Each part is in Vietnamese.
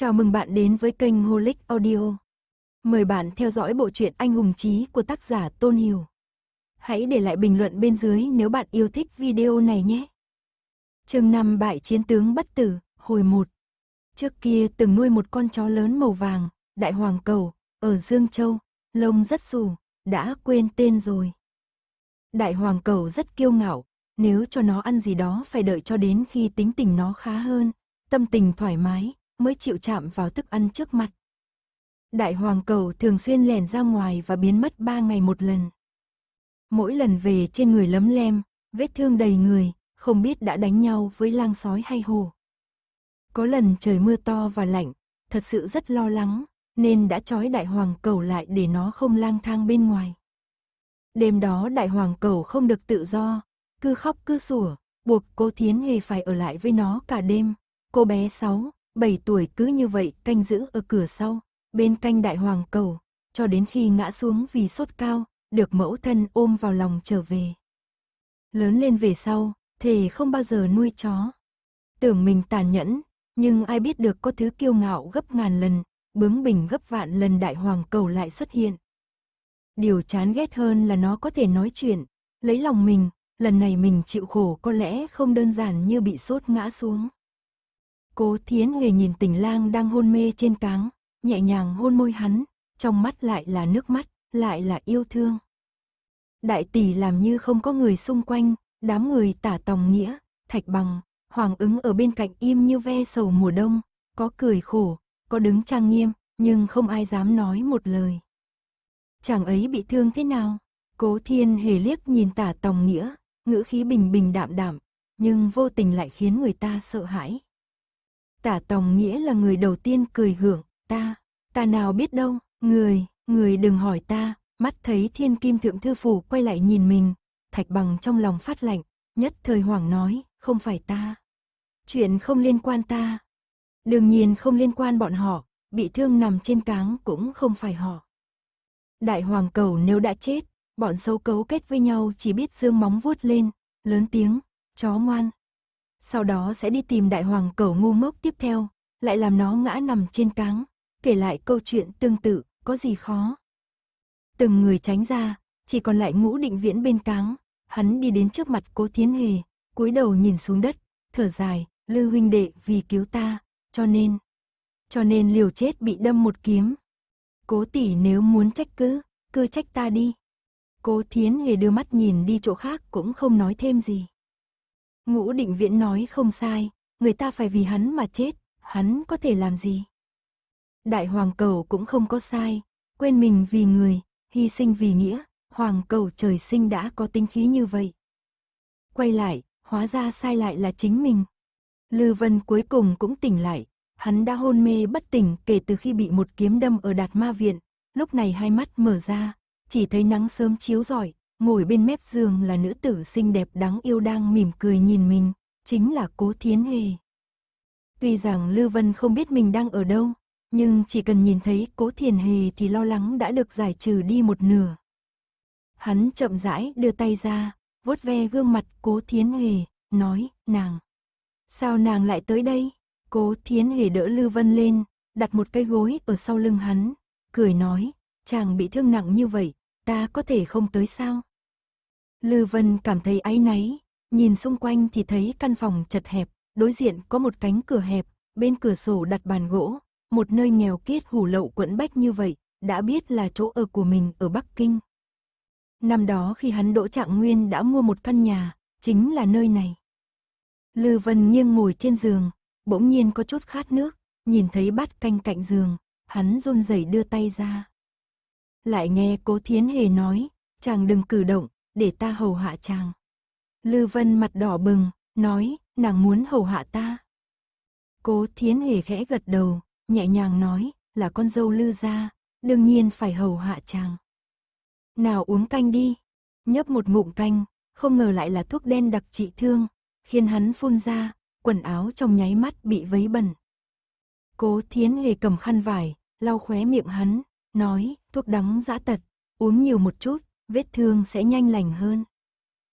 Chào mừng bạn đến với kênh Holic Audio. Mời bạn theo dõi bộ truyện Anh hùng chí của tác giả Tôn Hiểu. Hãy để lại bình luận bên dưới nếu bạn yêu thích video này nhé. Chương 5 Bại chiến tướng bất tử, hồi 1. Trước kia từng nuôi một con chó lớn màu vàng, đại hoàng cầu, ở Dương Châu, lông rất xù, đã quên tên rồi. Đại hoàng cầu rất kiêu ngạo, nếu cho nó ăn gì đó phải đợi cho đến khi tính tình nó khá hơn, tâm tình thoải mái, mới chịu chạm vào thức ăn trước mặt. Đại hoàng cầu thường xuyên lẻn ra ngoài và biến mất ba ngày một lần. Mỗi lần về trên người lấm lem, vết thương đầy người, không biết đã đánh nhau với lang sói hay hồ. Có lần trời mưa to và lạnh, thật sự rất lo lắng, nên đã trói đại hoàng cầu lại để nó không lang thang bên ngoài. Đêm đó đại hoàng cầu không được tự do, cứ khóc cứ sủa, buộc cô Thiến Hề phải ở lại với nó cả đêm. Cô bé 6, 7 tuổi cứ như vậy canh giữ ở cửa sau, bên canh đại hoàng cầu, cho đến khi ngã xuống vì sốt cao, được mẫu thân ôm vào lòng trở về. Lớn lên về sau, thề không bao giờ nuôi chó. Tưởng mình tàn nhẫn, nhưng ai biết được có thứ kiêu ngạo gấp ngàn lần, bướng bỉnh gấp vạn lần đại hoàng cầu lại xuất hiện. Điều chán ghét hơn là nó có thể nói chuyện, lấy lòng mình, lần này mình chịu khổ có lẽ không đơn giản như bị sốt ngã xuống. Cố thiến nghề nhìn tình lang đang hôn mê trên cáng, nhẹ nhàng hôn môi hắn, trong mắt lại là nước mắt, lại là yêu thương. Đại tỷ làm như không có người xung quanh, đám người tả tòng nghĩa, thạch bằng, hoàng ứng ở bên cạnh im như ve sầu mùa đông, có cười khổ, có đứng trang nghiêm, nhưng không ai dám nói một lời. Chàng ấy bị thương thế nào? Cố thiên hề liếc nhìn tả tòng nghĩa, ngữ khí bình bình đạm đạm, nhưng vô tình lại khiến người ta sợ hãi. Tả Tòng nghĩa là người đầu tiên cười hưởng, ta, ta nào biết đâu, người, người đừng hỏi ta, mắt thấy thiên kim thượng thư phủ quay lại nhìn mình, thạch bằng trong lòng phát lạnh, nhất thời hoảng nói, không phải ta. Chuyện không liên quan ta. Đương nhiên không liên quan bọn họ, bị thương nằm trên cáng cũng không phải họ. Đại hoàng cầu nếu đã chết, bọn xấu cấu kết với nhau chỉ biết dương móng vuốt lên, lớn tiếng, chó ngoan, sau đó sẽ đi tìm đại hoàng cầu ngu mốc tiếp theo, lại làm nó ngã nằm trên cáng, kể lại câu chuyện tương tự, có gì khó. Từng người tránh ra, chỉ còn lại ngũ định viễn bên cáng, hắn đi đến trước mặt cố thiến hề, cúi đầu nhìn xuống đất, thở dài, lư huynh đệ vì cứu ta, cho nên, cho nên liều chết bị đâm một kiếm. Cố tỷ nếu muốn trách cứ, cứ trách ta đi. Cố thiến hề đưa mắt nhìn đi chỗ khác cũng không nói thêm gì. Ngũ định viễn nói không sai, người ta phải vì hắn mà chết, hắn có thể làm gì? Đại hoàng cầu cũng không có sai, quên mình vì người, hy sinh vì nghĩa, hoàng cầu trời sinh đã có tính khí như vậy. Quay lại, hóa ra sai lại là chính mình. Lư Vân cuối cùng cũng tỉnh lại, hắn đã hôn mê bất tỉnh kể từ khi bị một kiếm đâm ở đạt ma viện, lúc này hai mắt mở ra, chỉ thấy nắng sớm chiếu rọi, Ngồi bên mép giường là nữ tử xinh đẹp đáng yêu đang mỉm cười nhìn mình, chính là Cố Thiến Huệ. Tuy rằng Lưu Vân không biết mình đang ở đâu, nhưng chỉ cần nhìn thấy Cố Thiền Huệ thì lo lắng đã được giải trừ đi một nửa. Hắn chậm rãi đưa tay ra, vuốt ve gương mặt Cố Thiến Huệ, nói, nàng. Sao nàng lại tới đây? Cố Thiến Huệ đỡ Lưu Vân lên, đặt một cái gối ở sau lưng hắn, cười nói, chàng bị thương nặng như vậy, ta có thể không tới sao? Lư Vân cảm thấy áy náy, nhìn xung quanh thì thấy căn phòng chật hẹp, đối diện có một cánh cửa hẹp, bên cửa sổ đặt bàn gỗ, một nơi nghèo kiết hủ lậu quẫn bách như vậy, đã biết là chỗ ở của mình ở Bắc Kinh. Năm đó khi hắn đỗ trạng nguyên đã mua một căn nhà, chính là nơi này. Lư Vân nghiêng ngồi trên giường, bỗng nhiên có chút khát nước, nhìn thấy bát canh cạnh giường, hắn run rẩy đưa tay ra. Lại nghe cố thiến hề nói, chàng đừng cử động, để ta hầu hạ chàng. Lư Vân mặt đỏ bừng, nói, nàng muốn hầu hạ ta. Cố Thiến Huệ khẽ gật đầu, nhẹ nhàng nói, là con dâu Lư gia, đương nhiên phải hầu hạ chàng. Nào uống canh đi, nhấp một ngụm canh, không ngờ lại là thuốc đen đặc trị thương, khiến hắn phun ra, quần áo trong nháy mắt bị vấy bẩn. Cố Thiến Huệ cầm khăn vải, lau khóe miệng hắn, nói, thuốc đắng dã tật, uống nhiều một chút, vết thương sẽ nhanh lành hơn.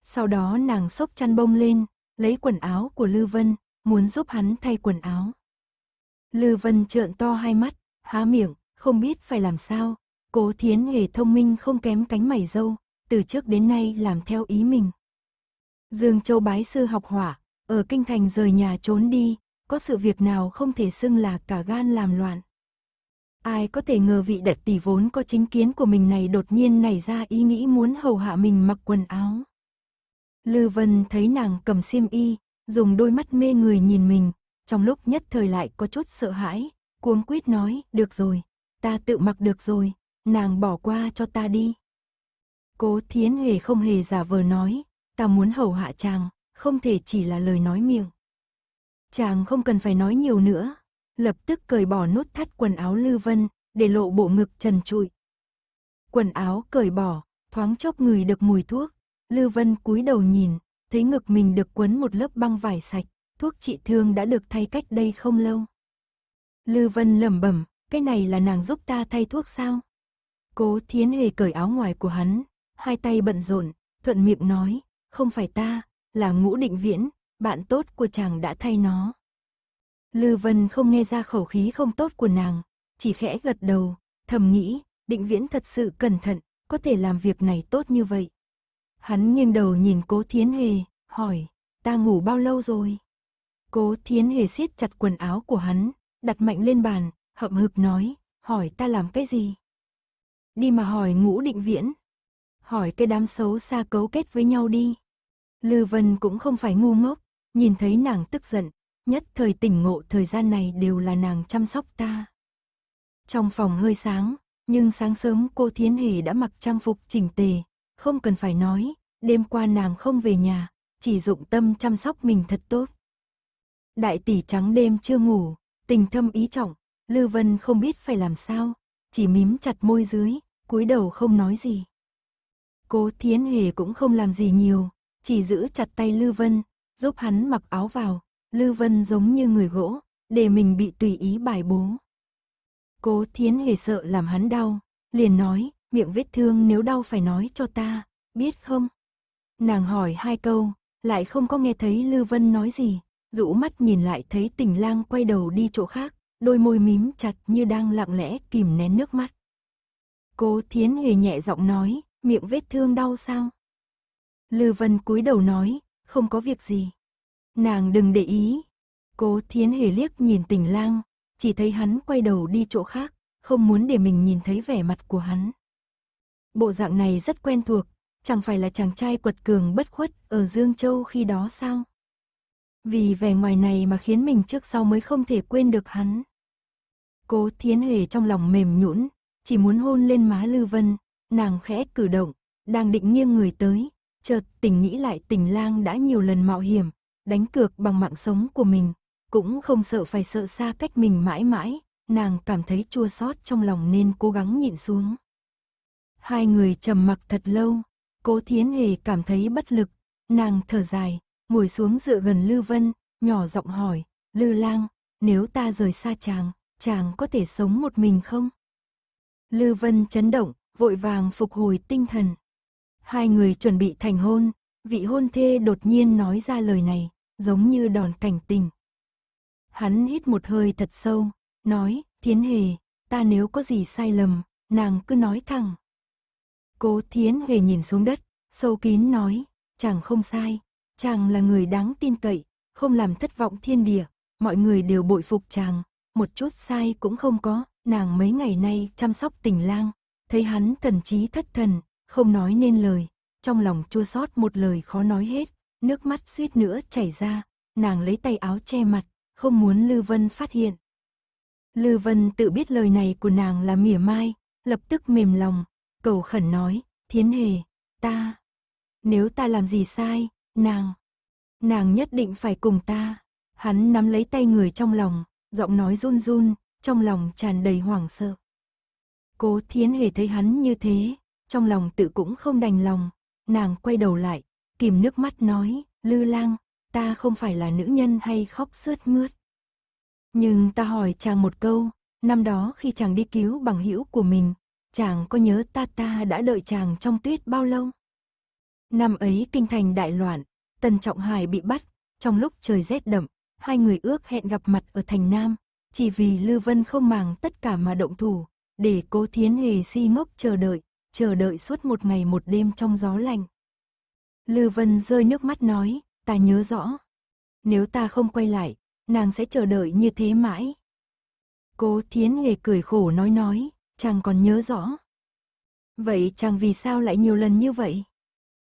Sau đó nàng xốc chăn bông lên, lấy quần áo của Lư Vân, muốn giúp hắn thay quần áo. Lư Vân trợn to hai mắt, há miệng, không biết phải làm sao. Cố thiến nghề thông minh không kém cánh mày dâu, từ trước đến nay làm theo ý mình. Dương Châu bái sư học hỏa, ở kinh thành rời nhà trốn đi, có sự việc nào không thể xưng là cả gan làm loạn. Ai có thể ngờ vị đật tỷ vốn có chính kiến của mình này đột nhiên nảy ra ý nghĩ muốn hầu hạ mình mặc quần áo. Lư Vân thấy nàng cầm xiêm y, dùng đôi mắt mê người nhìn mình, trong lúc nhất thời lại có chút sợ hãi, cuống quýt nói, được rồi, ta tự mặc được rồi, nàng bỏ qua cho ta đi. Cố Thiến hề không hề giả vờ nói, ta muốn hầu hạ chàng, không thể chỉ là lời nói miệng. Chàng không cần phải nói nhiều nữa, lập tức cởi bỏ nút thắt quần áo Lư Vân, để lộ bộ ngực trần trụi. Quần áo cởi bỏ, thoáng chốc người được mùi thuốc, Lư Vân cúi đầu nhìn, thấy ngực mình được quấn một lớp băng vải sạch, thuốc trị thương đã được thay cách đây không lâu. Lư Vân lẩm bẩm, cái này là nàng giúp ta thay thuốc sao? Cố Thiến Hề cởi áo ngoài của hắn, hai tay bận rộn, thuận miệng nói, không phải ta, là ngũ định viễn, bạn tốt của chàng đã thay nó. Lư Vân không nghe ra khẩu khí không tốt của nàng, chỉ khẽ gật đầu, thầm nghĩ, định viễn thật sự cẩn thận, có thể làm việc này tốt như vậy. Hắn nghiêng đầu nhìn cố thiến hề, hỏi, ta ngủ bao lâu rồi? Cố thiến hề siết chặt quần áo của hắn, đặt mạnh lên bàn, hậm hực nói, hỏi ta làm cái gì? Đi mà hỏi ngũ định viễn. Hỏi cái đám xấu xa cấu kết với nhau đi. Lư Vân cũng không phải ngu ngốc, nhìn thấy nàng tức giận, Nhất thời tỉnh ngộ thời gian này đều là nàng chăm sóc ta. Trong phòng hơi sáng, nhưng sáng sớm cô Thiến Hề đã mặc trang phục chỉnh tề, không cần phải nói, đêm qua nàng không về nhà, chỉ dụng tâm chăm sóc mình thật tốt. Đại tỷ trắng đêm chưa ngủ, tình thâm ý trọng, Lư Vân không biết phải làm sao, chỉ mím chặt môi dưới, cúi đầu không nói gì. cô Thiến Hề cũng không làm gì nhiều, chỉ giữ chặt tay Lư Vân, giúp hắn mặc áo vào, Lưu Vân giống như người gỗ, để mình bị tùy ý bài bố. Cố Thiến hề sợ làm hắn đau, liền nói, miệng vết thương nếu đau phải nói cho ta, biết không? Nàng hỏi hai câu, lại không có nghe thấy Lưu Vân nói gì, rũ mắt nhìn lại thấy tình lang quay đầu đi chỗ khác, đôi môi mím chặt như đang lặng lẽ kìm nén nước mắt. Cố Thiến hề nhẹ giọng nói, miệng vết thương đau sao? Lưu Vân cúi đầu nói, không có việc gì. Nàng đừng để ý. Cố thiến hề liếc nhìn tình lang, chỉ thấy hắn quay đầu đi chỗ khác, không muốn để mình nhìn thấy vẻ mặt của hắn. Bộ dạng này rất quen thuộc, chẳng phải là chàng trai quật cường bất khuất ở Dương Châu khi đó sao? Vì vẻ ngoài này mà khiến mình trước sau mới không thể quên được hắn. Cố Thiến hề trong lòng mềm nhũn, chỉ muốn hôn lên má Lư Vân, nàng khẽ cử động, đang định nghiêng người tới, chợt tỉnh nghĩ lại Tình Lang đã nhiều lần mạo hiểm, đánh cược bằng mạng sống của mình, cũng không sợ phải sợ xa cách mình mãi mãi, nàng cảm thấy chua xót trong lòng nên cố gắng nhịn xuống. Hai người trầm mặc thật lâu, Cố Thiến Hề cảm thấy bất lực, nàng thở dài, ngồi xuống dựa gần Lư Vân, nhỏ giọng hỏi, Lư Lang, nếu ta rời xa chàng, chàng có thể sống một mình không? Lư Vân chấn động, vội vàng phục hồi tinh thần. Hai người chuẩn bị thành hôn, vị hôn thê đột nhiên nói ra lời này giống như đòn cảnh tình. Hắn hít một hơi thật sâu, nói, Thiến Hề, ta nếu có gì sai lầm, nàng cứ nói thẳng. Cố Thiến Hề nhìn xuống đất, sâu kín nói, chàng không sai, chàng là người đáng tin cậy, không làm thất vọng thiên địa, mọi người đều bội phục chàng, một chút sai cũng không có, nàng mấy ngày nay chăm sóc tình lang, thấy hắn thần trí thất thần, không nói nên lời, trong lòng chua xót một lời khó nói hết nước mắt suýt nữa chảy ra, nàng lấy tay áo che mặt, không muốn Lư Vân phát hiện. Lư Vân tự biết lời này của nàng là mỉa mai, lập tức mềm lòng, cầu khẩn nói, thiến hề, ta, nếu ta làm gì sai, nàng, nàng nhất định phải cùng ta. Hắn nắm lấy tay người trong lòng, giọng nói run run, trong lòng tràn đầy hoảng sợ. Cố thiến hề thấy hắn như thế, trong lòng tự cũng không đành lòng, nàng quay đầu lại, kìm nước mắt nói, Lư Lang, ta không phải là nữ nhân hay khóc sướt mướt. Nhưng ta hỏi chàng một câu, năm đó khi chàng đi cứu bằng hữu của mình, chàng có nhớ ta ta đã đợi chàng trong tuyết bao lâu? Năm ấy kinh thành đại loạn, Tần Trọng Hải bị bắt, trong lúc trời rét đậm, hai người ước hẹn gặp mặt ở thành Nam, chỉ vì Lư Vân không màng tất cả mà động thủ, để cố thiến hề si ngốc chờ đợi, chờ đợi suốt một ngày một đêm trong gió lạnh. Lư Vân rơi nước mắt nói, ta nhớ rõ. Nếu ta không quay lại, nàng sẽ chờ đợi như thế mãi. Cố Thiến Nghề cười khổ nói nói, chàng còn nhớ rõ. Vậy chàng vì sao lại nhiều lần như vậy?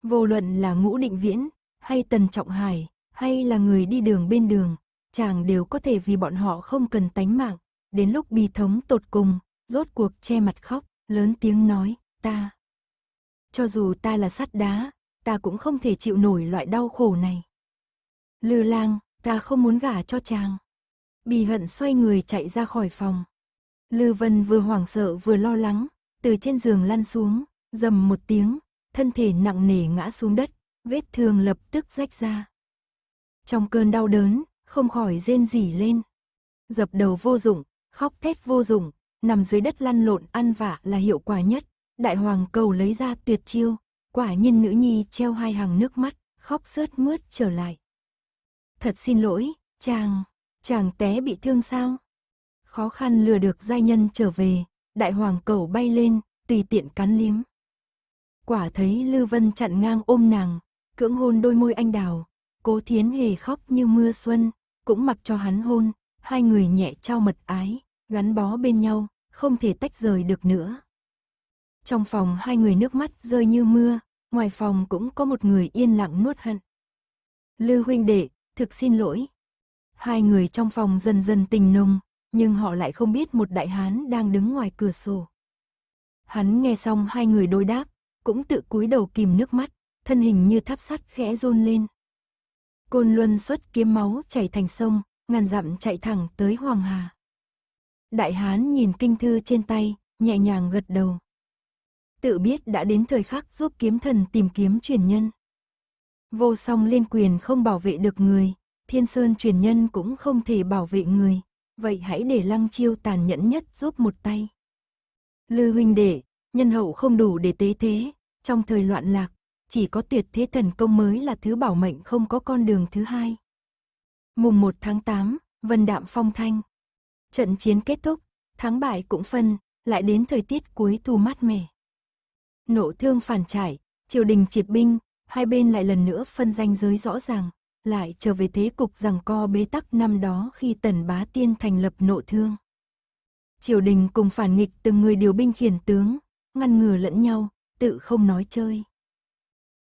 Vô luận là ngũ định viễn, hay tần trọng hải, hay là người đi đường bên đường, chàng đều có thể vì bọn họ không cần tánh mạng. Đến lúc bi thống tột cùng, rốt cuộc che mặt khóc, lớn tiếng nói, ta. Cho dù ta là sắt đá, ta cũng không thể chịu nổi loại đau khổ này. Lư lang, ta không muốn gả cho chàng. Bì hận xoay người chạy ra khỏi phòng. Lư vân vừa hoảng sợ vừa lo lắng, từ trên giường lăn xuống, dầm một tiếng, thân thể nặng nề ngã xuống đất, vết thương lập tức rách ra. Trong cơn đau đớn, không khỏi rên rỉ lên. Dập đầu vô dụng, khóc thét vô dụng, nằm dưới đất lăn lộn ăn vạ là hiệu quả nhất. Đại hoàng cầu lấy ra tuyệt chiêu, Quả nhiên nữ nhi treo hai hàng nước mắt, khóc sớt mướt trở lại. Thật xin lỗi, chàng, chàng té bị thương sao? Khó khăn lừa được giai nhân trở về, đại hoàng cầu bay lên, tùy tiện cắn liếm. Quả thấy Lư Vân chặn ngang ôm nàng, cưỡng hôn đôi môi anh đào, cố thiến hề khóc như mưa xuân, cũng mặc cho hắn hôn, hai người nhẹ trao mật ái, gắn bó bên nhau, không thể tách rời được nữa. Trong phòng hai người nước mắt rơi như mưa, ngoài phòng cũng có một người yên lặng nuốt hận. Lư huynh đệ, thực xin lỗi. Hai người trong phòng dần dần tình nồng, nhưng họ lại không biết một đại hán đang đứng ngoài cửa sổ. Hắn nghe xong hai người đối đáp, cũng tự cúi đầu kìm nước mắt, thân hình như tháp sắt khẽ run lên. Côn Luân xuất kiếm máu chảy thành sông, ngàn dặm chạy thẳng tới Hoàng Hà. Đại hán nhìn kinh thư trên tay, nhẹ nhàng gật đầu tự biết đã đến thời khắc giúp kiếm thần tìm kiếm truyền nhân. Vô song liên quyền không bảo vệ được người, thiên sơn truyền nhân cũng không thể bảo vệ người, vậy hãy để lăng chiêu tàn nhẫn nhất giúp một tay. Lư huynh đệ, nhân hậu không đủ để tế thế, trong thời loạn lạc, chỉ có tuyệt thế thần công mới là thứ bảo mệnh không có con đường thứ hai. Mùng 1 tháng 8, Vân Đạm Phong Thanh. Trận chiến kết thúc, thắng bại cũng phân, lại đến thời tiết cuối thu mát mẻ nộ thương phản trải, triều đình triệt binh, hai bên lại lần nữa phân danh giới rõ ràng, lại trở về thế cục rằng co bế tắc năm đó khi Tần Bá Tiên thành lập nộ thương. Triều đình cùng phản nghịch từng người điều binh khiển tướng, ngăn ngừa lẫn nhau, tự không nói chơi.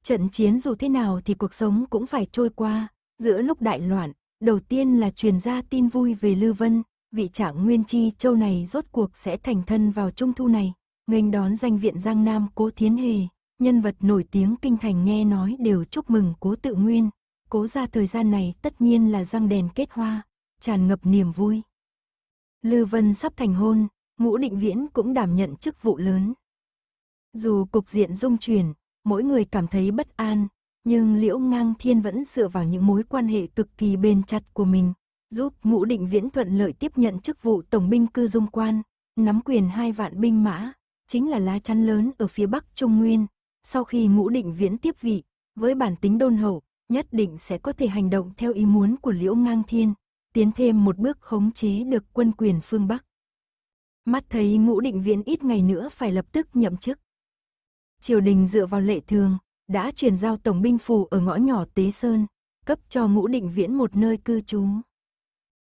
Trận chiến dù thế nào thì cuộc sống cũng phải trôi qua, giữa lúc đại loạn, đầu tiên là truyền ra tin vui về Lư Vân, vị trạng nguyên chi châu này rốt cuộc sẽ thành thân vào trung thu này nghênh đón danh viện Giang Nam Cố Thiến Hề, nhân vật nổi tiếng kinh thành nghe nói đều chúc mừng Cố Tự Nguyên. Cố ra thời gian này tất nhiên là răng đèn kết hoa, tràn ngập niềm vui. Lư Vân sắp thành hôn, Ngũ Định Viễn cũng đảm nhận chức vụ lớn. Dù cục diện dung chuyển, mỗi người cảm thấy bất an, nhưng Liễu Ngang Thiên vẫn dựa vào những mối quan hệ cực kỳ bền chặt của mình, giúp Ngũ Định Viễn thuận lợi tiếp nhận chức vụ tổng binh cư dung quan, nắm quyền hai vạn binh mã, chính là lá chắn lớn ở phía bắc Trung Nguyên. Sau khi ngũ định viễn tiếp vị, với bản tính đôn hậu, nhất định sẽ có thể hành động theo ý muốn của Liễu Ngang Thiên, tiến thêm một bước khống chế được quân quyền phương Bắc. Mắt thấy ngũ định viễn ít ngày nữa phải lập tức nhậm chức. Triều đình dựa vào lệ thường, đã chuyển giao tổng binh phủ ở ngõ nhỏ Tế Sơn, cấp cho ngũ định viễn một nơi cư trú.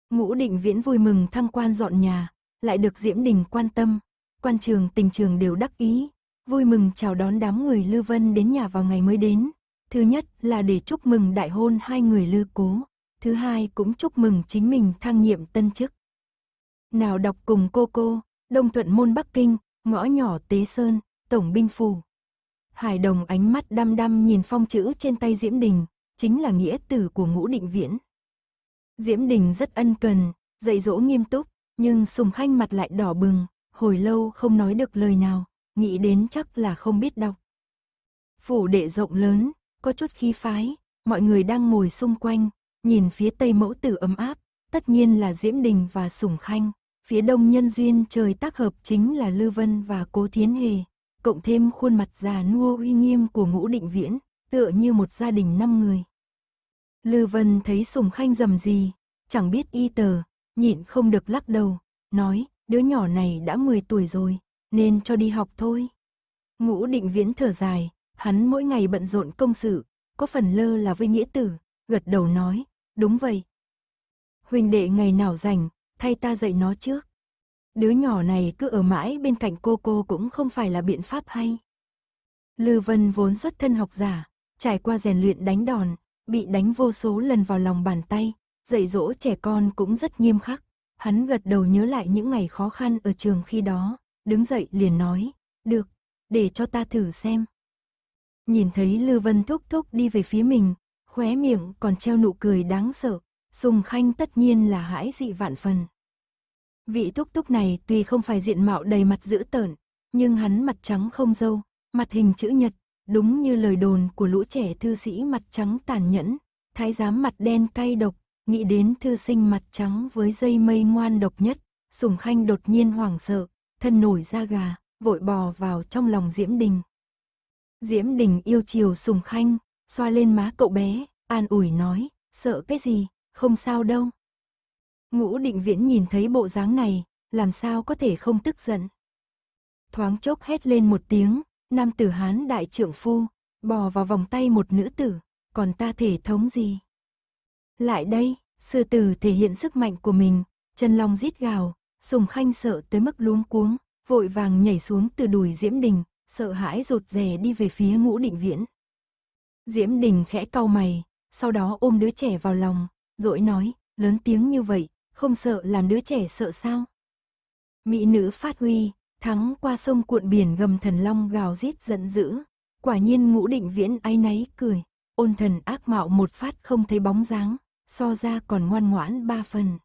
Ngũ định viễn vui mừng thăng quan dọn nhà, lại được Diễm Đình quan tâm, quan trường tình trường đều đắc ý, vui mừng chào đón đám người Lư Vân đến nhà vào ngày mới đến. Thứ nhất là để chúc mừng đại hôn hai người Lư Cố, thứ hai cũng chúc mừng chính mình thăng nhiệm tân chức. Nào đọc cùng cô cô, Đông Thuận Môn Bắc Kinh, ngõ nhỏ Tế Sơn, Tổng Binh phù Hải đồng ánh mắt đăm đăm nhìn phong chữ trên tay Diễm Đình, chính là nghĩa tử của ngũ định viễn. Diễm Đình rất ân cần, dạy dỗ nghiêm túc, nhưng Sùng Khanh mặt lại đỏ bừng, hồi lâu không nói được lời nào, nghĩ đến chắc là không biết đọc. Phủ đệ rộng lớn, có chút khí phái, mọi người đang ngồi xung quanh, nhìn phía tây mẫu tử ấm áp, tất nhiên là Diễm Đình và Sủng Khanh, phía đông nhân duyên trời tác hợp chính là Lư Vân và Cố Thiến Hề, cộng thêm khuôn mặt già nua uy nghiêm của ngũ định viễn, tựa như một gia đình năm người. Lư Vân thấy Sùng Khanh dầm gì, chẳng biết y tờ, nhịn không được lắc đầu, nói, đứa nhỏ này đã 10 tuổi rồi, nên cho đi học thôi. Ngũ định viễn thở dài, hắn mỗi ngày bận rộn công sự, có phần lơ là với nghĩa tử, gật đầu nói, đúng vậy. Huỳnh đệ ngày nào rảnh, thay ta dạy nó trước. Đứa nhỏ này cứ ở mãi bên cạnh cô cô cũng không phải là biện pháp hay. Lư Vân vốn xuất thân học giả, trải qua rèn luyện đánh đòn, bị đánh vô số lần vào lòng bàn tay, dạy dỗ trẻ con cũng rất nghiêm khắc. Hắn gật đầu nhớ lại những ngày khó khăn ở trường khi đó, đứng dậy liền nói, được, để cho ta thử xem. Nhìn thấy Lư Vân thúc thúc đi về phía mình, khóe miệng còn treo nụ cười đáng sợ, Sùng Khanh tất nhiên là hãi dị vạn phần. Vị thúc thúc này tuy không phải diện mạo đầy mặt dữ tợn, nhưng hắn mặt trắng không dâu, mặt hình chữ nhật, đúng như lời đồn của lũ trẻ thư sĩ mặt trắng tàn nhẫn, thái giám mặt đen cay độc, Nghĩ đến thư sinh mặt trắng với dây mây ngoan độc nhất, Sùng Khanh đột nhiên hoảng sợ, thân nổi da gà, vội bò vào trong lòng Diễm Đình. Diễm Đình yêu chiều Sùng Khanh, xoa lên má cậu bé, an ủi nói, sợ cái gì, không sao đâu. Ngũ định viễn nhìn thấy bộ dáng này, làm sao có thể không tức giận. Thoáng chốc hét lên một tiếng, nam tử hán đại trượng phu, bò vào vòng tay một nữ tử, còn ta thể thống gì. Lại đây, sư tử thể hiện sức mạnh của mình, chân long rít gào, sùng khanh sợ tới mức luống cuống, vội vàng nhảy xuống từ đùi Diễm Đình, sợ hãi rụt rè đi về phía ngũ định viễn. Diễm Đình khẽ cau mày, sau đó ôm đứa trẻ vào lòng, dỗi nói, lớn tiếng như vậy, không sợ làm đứa trẻ sợ sao? Mỹ nữ phát huy, thắng qua sông cuộn biển gầm thần long gào rít giận dữ. Quả nhiên ngũ định viễn áy náy cười, ôn thần ác mạo một phát không thấy bóng dáng, so ra còn ngoan ngoãn ba phần.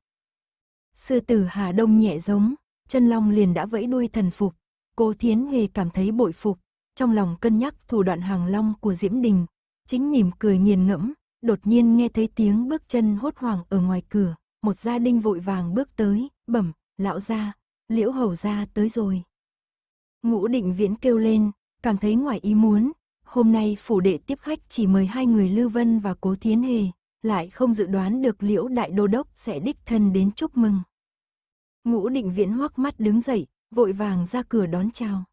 Sư tử Hà Đông nhẹ giống, chân long liền đã vẫy đuôi thần phục, cô Thiến Hề cảm thấy bội phục, trong lòng cân nhắc thủ đoạn hàng long của Diễm Đình, chính mỉm cười nghiền ngẫm, đột nhiên nghe thấy tiếng bước chân hốt hoảng ở ngoài cửa, một gia đình vội vàng bước tới, bẩm, lão gia, liễu hầu gia tới rồi. Ngũ định viễn kêu lên, cảm thấy ngoài ý muốn, hôm nay phủ đệ tiếp khách chỉ mời hai người Lưu Vân và Cố Thiến Hề, lại không dự đoán được liễu đại đô đốc sẽ đích thân đến chúc mừng. Ngũ định viễn hoắc mắt đứng dậy, vội vàng ra cửa đón chào.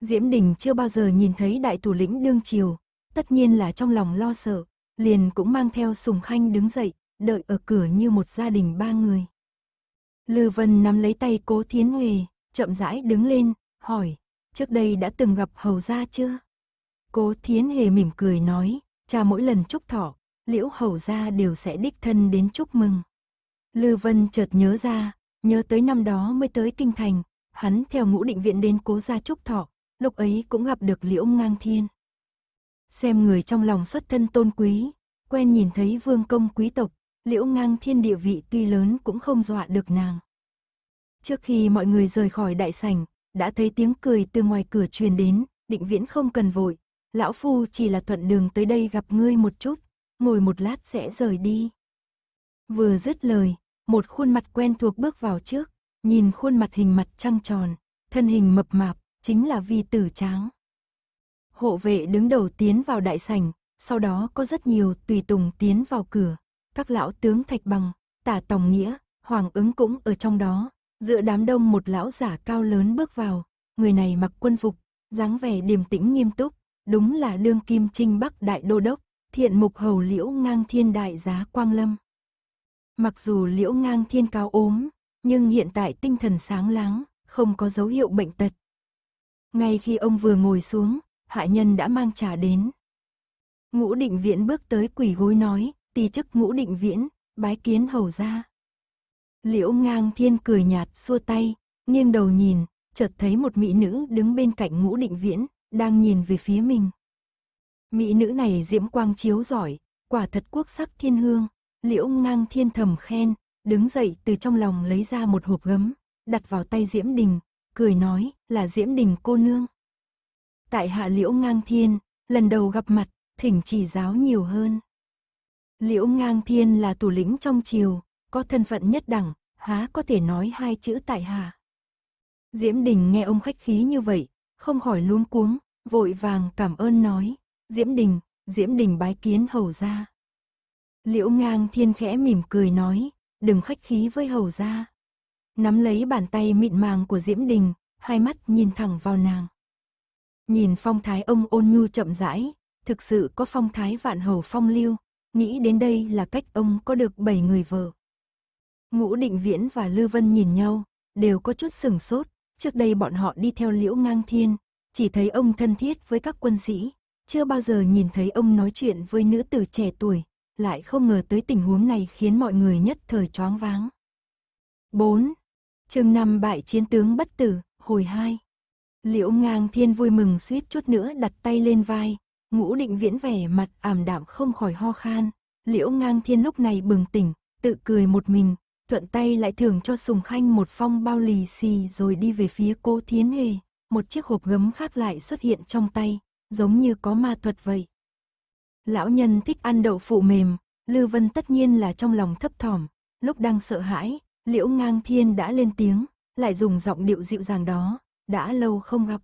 Diễm Đình chưa bao giờ nhìn thấy đại thủ lĩnh đương triều, tất nhiên là trong lòng lo sợ, liền cũng mang theo Sùng Khanh đứng dậy, đợi ở cửa như một gia đình ba người. Lư Vân nắm lấy tay cố thiến huề, chậm rãi đứng lên, hỏi, trước đây đã từng gặp hầu gia chưa? Cố thiến hề mỉm cười nói, cha mỗi lần chúc thọ, liễu hầu gia đều sẽ đích thân đến chúc mừng. Lư Vân chợt nhớ ra, nhớ tới năm đó mới tới Kinh Thành, hắn theo ngũ định viện đến cố gia chúc thọ, lúc ấy cũng gặp được liễu ngang thiên. Xem người trong lòng xuất thân tôn quý, quen nhìn thấy vương công quý tộc, liễu ngang thiên địa vị tuy lớn cũng không dọa được nàng. Trước khi mọi người rời khỏi đại sảnh, đã thấy tiếng cười từ ngoài cửa truyền đến, định viễn không cần vội, lão phu chỉ là thuận đường tới đây gặp ngươi một chút, ngồi một lát sẽ rời đi. Vừa dứt lời, một khuôn mặt quen thuộc bước vào trước, nhìn khuôn mặt hình mặt trăng tròn, thân hình mập mạp, chính là vi tử tráng. Hộ vệ đứng đầu tiến vào đại sảnh, sau đó có rất nhiều tùy tùng tiến vào cửa, các lão tướng Thạch Bằng, Tả tổng Nghĩa, Hoàng ứng cũng ở trong đó, giữa đám đông một lão giả cao lớn bước vào, người này mặc quân phục, dáng vẻ điềm tĩnh nghiêm túc, đúng là đương kim trinh bắc đại đô đốc, thiện mục hầu liễu ngang thiên đại giá quang lâm. Mặc dù liễu ngang thiên cao ốm, nhưng hiện tại tinh thần sáng láng, không có dấu hiệu bệnh tật. Ngay khi ông vừa ngồi xuống, hạ nhân đã mang trà đến. Ngũ định viễn bước tới quỷ gối nói, tì chức ngũ định viễn, bái kiến hầu ra. Liễu ngang thiên cười nhạt xua tay, nghiêng đầu nhìn, chợt thấy một mỹ nữ đứng bên cạnh ngũ định viễn, đang nhìn về phía mình. Mỹ nữ này diễm quang chiếu giỏi, quả thật quốc sắc thiên hương, liễu ngang thiên thầm khen, đứng dậy từ trong lòng lấy ra một hộp gấm, đặt vào tay Diễm Đình, cười nói là Diễm Đình cô nương. Tại hạ liễu ngang thiên, lần đầu gặp mặt, thỉnh chỉ giáo nhiều hơn. Liễu ngang thiên là tù lĩnh trong triều, có thân phận nhất đẳng, há có thể nói hai chữ tại hạ. Diễm Đình nghe ông khách khí như vậy, không khỏi luống cuống, vội vàng cảm ơn nói, Diễm Đình, Diễm Đình bái kiến hầu gia Liễu ngang thiên khẽ mỉm cười nói, đừng khách khí với hầu gia Nắm lấy bàn tay mịn màng của Diễm Đình, hai mắt nhìn thẳng vào nàng. Nhìn phong thái ông ôn nhu chậm rãi, thực sự có phong thái vạn hầu phong lưu, nghĩ đến đây là cách ông có được bảy người vợ. Ngũ Định Viễn và Lư Vân nhìn nhau, đều có chút sừng sốt, trước đây bọn họ đi theo Liễu Ngang Thiên, chỉ thấy ông thân thiết với các quân sĩ, chưa bao giờ nhìn thấy ông nói chuyện với nữ tử trẻ tuổi, lại không ngờ tới tình huống này khiến mọi người nhất thời choáng váng. 4. chương 5 bại chiến tướng bất tử, hồi 2. Liễu ngang thiên vui mừng suýt chút nữa đặt tay lên vai, ngũ định viễn vẻ mặt ảm đạm không khỏi ho khan. Liễu ngang thiên lúc này bừng tỉnh, tự cười một mình, thuận tay lại thưởng cho Sùng Khanh một phong bao lì xì rồi đi về phía cô Thiến Huệ. Một chiếc hộp gấm khác lại xuất hiện trong tay, giống như có ma thuật vậy. Lão nhân thích ăn đậu phụ mềm, Lư Vân tất nhiên là trong lòng thấp thỏm, lúc đang sợ hãi, Liễu Ngang Thiên đã lên tiếng, lại dùng giọng điệu dịu dàng đó, đã lâu không gặp.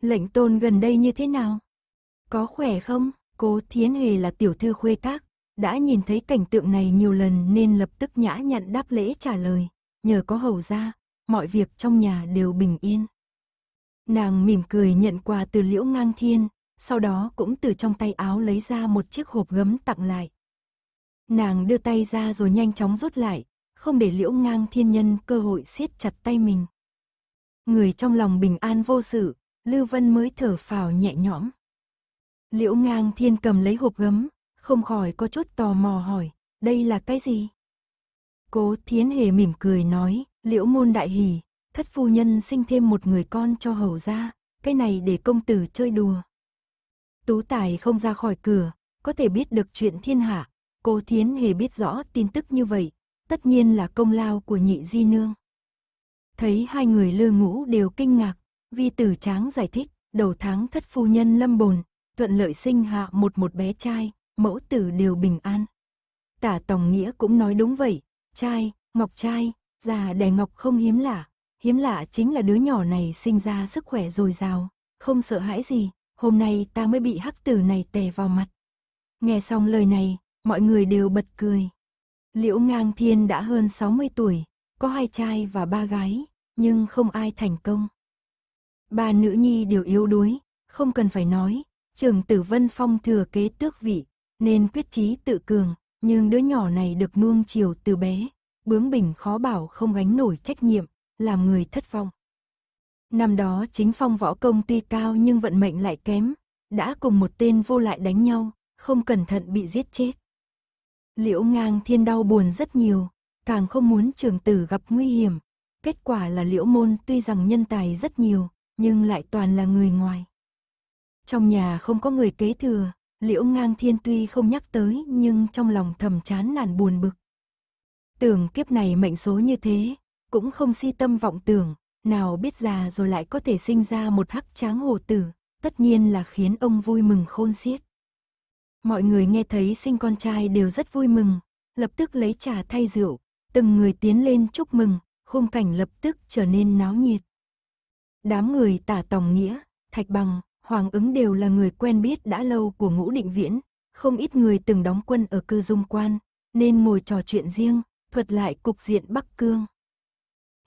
Lệnh tôn gần đây như thế nào? Có khỏe không? Cố Thiến Hề là tiểu thư khuê các, đã nhìn thấy cảnh tượng này nhiều lần nên lập tức nhã nhặn đáp lễ trả lời, nhờ có hầu ra, mọi việc trong nhà đều bình yên. Nàng mỉm cười nhận quà từ liễu ngang thiên, sau đó cũng từ trong tay áo lấy ra một chiếc hộp gấm tặng lại. Nàng đưa tay ra rồi nhanh chóng rút lại, không để liễu ngang thiên nhân cơ hội siết chặt tay mình. Người trong lòng bình an vô sự, lưu Vân mới thở phào nhẹ nhõm. Liễu ngang thiên cầm lấy hộp gấm, không khỏi có chút tò mò hỏi, đây là cái gì? Cố thiến hề mỉm cười nói, liễu môn đại hỷ, thất phu nhân sinh thêm một người con cho hầu ra, cái này để công tử chơi đùa. Tú Tài không ra khỏi cửa, có thể biết được chuyện thiên hạ, cô Thiến hề biết rõ tin tức như vậy, tất nhiên là công lao của nhị di nương. Thấy hai người lơ ngũ đều kinh ngạc, vi tử tráng giải thích, đầu tháng thất phu nhân lâm bồn, thuận lợi sinh hạ một một bé trai, mẫu tử đều bình an. Tả Tổng Nghĩa cũng nói đúng vậy, trai, ngọc trai, già đẻ ngọc không hiếm lạ, Hiếm lạ chính là đứa nhỏ này sinh ra sức khỏe dồi dào, không sợ hãi gì, hôm nay ta mới bị hắc tử này tè vào mặt. Nghe xong lời này, mọi người đều bật cười. Liễu Ngang Thiên đã hơn 60 tuổi, có hai trai và ba gái, nhưng không ai thành công. Ba nữ nhi đều yếu đuối, không cần phải nói, Trường tử Vân Phong thừa kế tước vị, nên quyết chí tự cường, nhưng đứa nhỏ này được nuông chiều từ bé, bướng bỉnh khó bảo không gánh nổi trách nhiệm, làm người thất vọng. Năm đó chính phong võ công tuy cao nhưng vận mệnh lại kém, đã cùng một tên vô lại đánh nhau, không cẩn thận bị giết chết. Liễu ngang thiên đau buồn rất nhiều, càng không muốn trường tử gặp nguy hiểm. Kết quả là liễu môn tuy rằng nhân tài rất nhiều, nhưng lại toàn là người ngoài. Trong nhà không có người kế thừa, liễu ngang thiên tuy không nhắc tới nhưng trong lòng thầm chán nản buồn bực. Tưởng kiếp này mệnh số như thế, cũng không si tâm vọng tưởng, nào biết già rồi lại có thể sinh ra một hắc tráng hồ tử, tất nhiên là khiến ông vui mừng khôn xiết. Mọi người nghe thấy sinh con trai đều rất vui mừng, lập tức lấy trà thay rượu, từng người tiến lên chúc mừng, khung cảnh lập tức trở nên náo nhiệt. Đám người tả tòng nghĩa, thạch bằng, hoàng ứng đều là người quen biết đã lâu của ngũ định viễn, không ít người từng đóng quân ở cư dung quan, nên ngồi trò chuyện riêng, thuật lại cục diện Bắc Cương.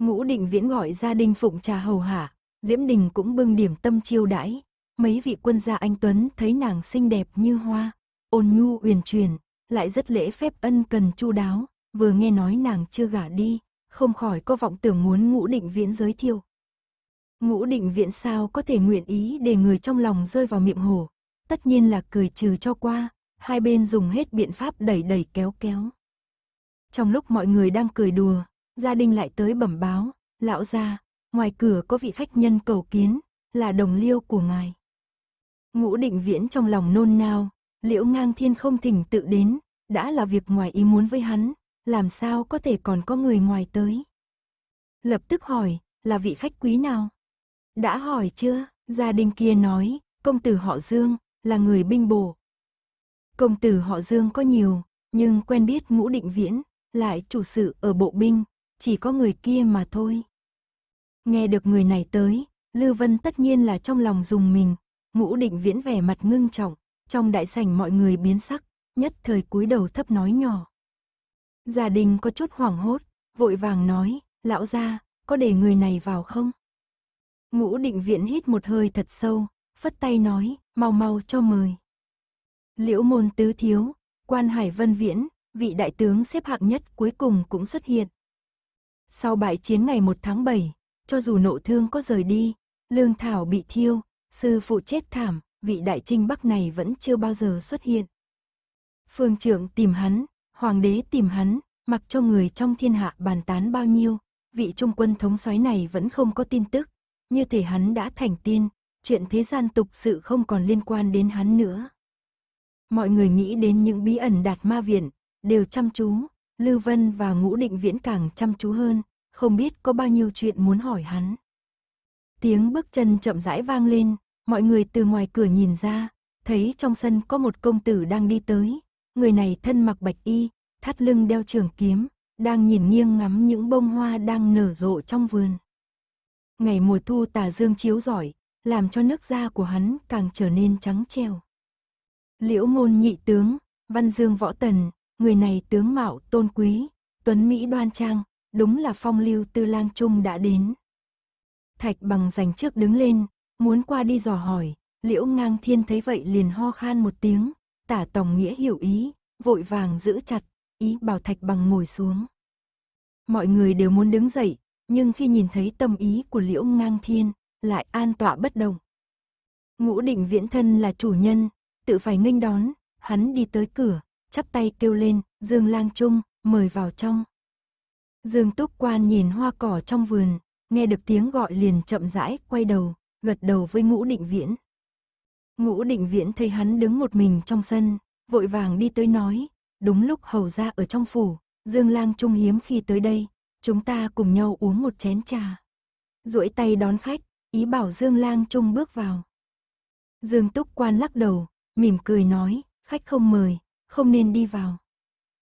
Ngũ định viễn gọi gia đình phụng trà hầu hạ, Diễm Đình cũng bưng điểm tâm chiêu đãi. Mấy vị quân gia anh Tuấn thấy nàng xinh đẹp như hoa, ôn nhu uyển chuyển, lại rất lễ phép ân cần chu đáo, vừa nghe nói nàng chưa gả đi, không khỏi có vọng tưởng muốn ngũ định viễn giới thiệu. Ngũ định viễn sao có thể nguyện ý để người trong lòng rơi vào miệng hồ? tất nhiên là cười trừ cho qua, hai bên dùng hết biện pháp đẩy đẩy kéo kéo. Trong lúc mọi người đang cười đùa, gia đình lại tới bẩm báo, lão gia, ngoài cửa có vị khách nhân cầu kiến, là đồng liêu của ngài. Ngũ định viễn trong lòng nôn nao, liễu ngang thiên không thỉnh tự đến, đã là việc ngoài ý muốn với hắn, làm sao có thể còn có người ngoài tới. Lập tức hỏi, là vị khách quý nào? Đã hỏi chưa? Gia đình kia nói, công tử họ Dương, là người binh bổ. Công tử họ Dương có nhiều, nhưng quen biết ngũ định viễn, lại chủ sự ở bộ binh, chỉ có người kia mà thôi. Nghe được người này tới, Lư Vân tất nhiên là trong lòng dùng mình, ngũ định viễn vẻ mặt ngưng trọng, trong đại sảnh mọi người biến sắc, nhất thời cúi đầu thấp nói nhỏ. Gia đình có chút hoảng hốt, vội vàng nói, lão gia, có để người này vào không? Ngũ định viễn hít một hơi thật sâu, phất tay nói, mau mau cho mời. Liễu môn tứ thiếu, quan hải vân viễn, vị đại tướng xếp hạng nhất cuối cùng cũng xuất hiện, sau bại chiến ngày 1 tháng 7, cho dù nộ thương có rời đi, lương thảo bị thiêu, sư phụ chết thảm, vị đại trinh bắc này vẫn chưa bao giờ xuất hiện. Phương trưởng tìm hắn, hoàng đế tìm hắn, mặc cho người trong thiên hạ bàn tán bao nhiêu, vị trung quân thống soái này vẫn không có tin tức, như thể hắn đã thành tiên, chuyện thế gian tục sự không còn liên quan đến hắn nữa. Mọi người nghĩ đến những bí ẩn đạt ma viện, đều chăm chú, Lưu Vân và Ngũ Định Viễn càng chăm chú hơn, không biết có bao nhiêu chuyện muốn hỏi hắn. Tiếng bước chân chậm rãi vang lên, mọi người từ ngoài cửa nhìn ra, thấy trong sân có một công tử đang đi tới, người này thân mặc bạch y, thắt lưng đeo trường kiếm, đang nhìn nghiêng ngắm những bông hoa đang nở rộ trong vườn. Ngày mùa thu tà dương chiếu giỏi, làm cho nước da của hắn càng trở nên trắng trèo. Liễu môn nhị tướng, văn dương võ tần, người này tướng mạo tôn quý, tuấn Mỹ đoan trang, đúng là phong lưu tư lang trung đã đến. Thạch bằng giành trước đứng lên, muốn qua đi dò hỏi, liễu ngang thiên thấy vậy liền ho khan một tiếng, tả tổng nghĩa hiểu ý, vội vàng giữ chặt, ý bảo thạch bằng ngồi xuống. Mọi người đều muốn đứng dậy, nhưng khi nhìn thấy tâm ý của liễu ngang thiên, lại an tọa bất động. Ngũ định viễn thân là chủ nhân, tự phải nghênh đón, hắn đi tới cửa, chắp tay kêu lên, Dương Lang Trung, mời vào trong. Dương Túc Quan nhìn hoa cỏ trong vườn, nghe được tiếng gọi liền chậm rãi, quay đầu, gật đầu với ngũ định viễn. Ngũ định viễn thấy hắn đứng một mình trong sân, vội vàng đi tới nói, đúng lúc hầu ra ở trong phủ, Dương Lang Trung hiếm khi tới đây, chúng ta cùng nhau uống một chén trà. duỗi tay đón khách, ý bảo Dương Lang Trung bước vào. Dương Túc Quan lắc đầu, mỉm cười nói, khách không mời, không nên đi vào.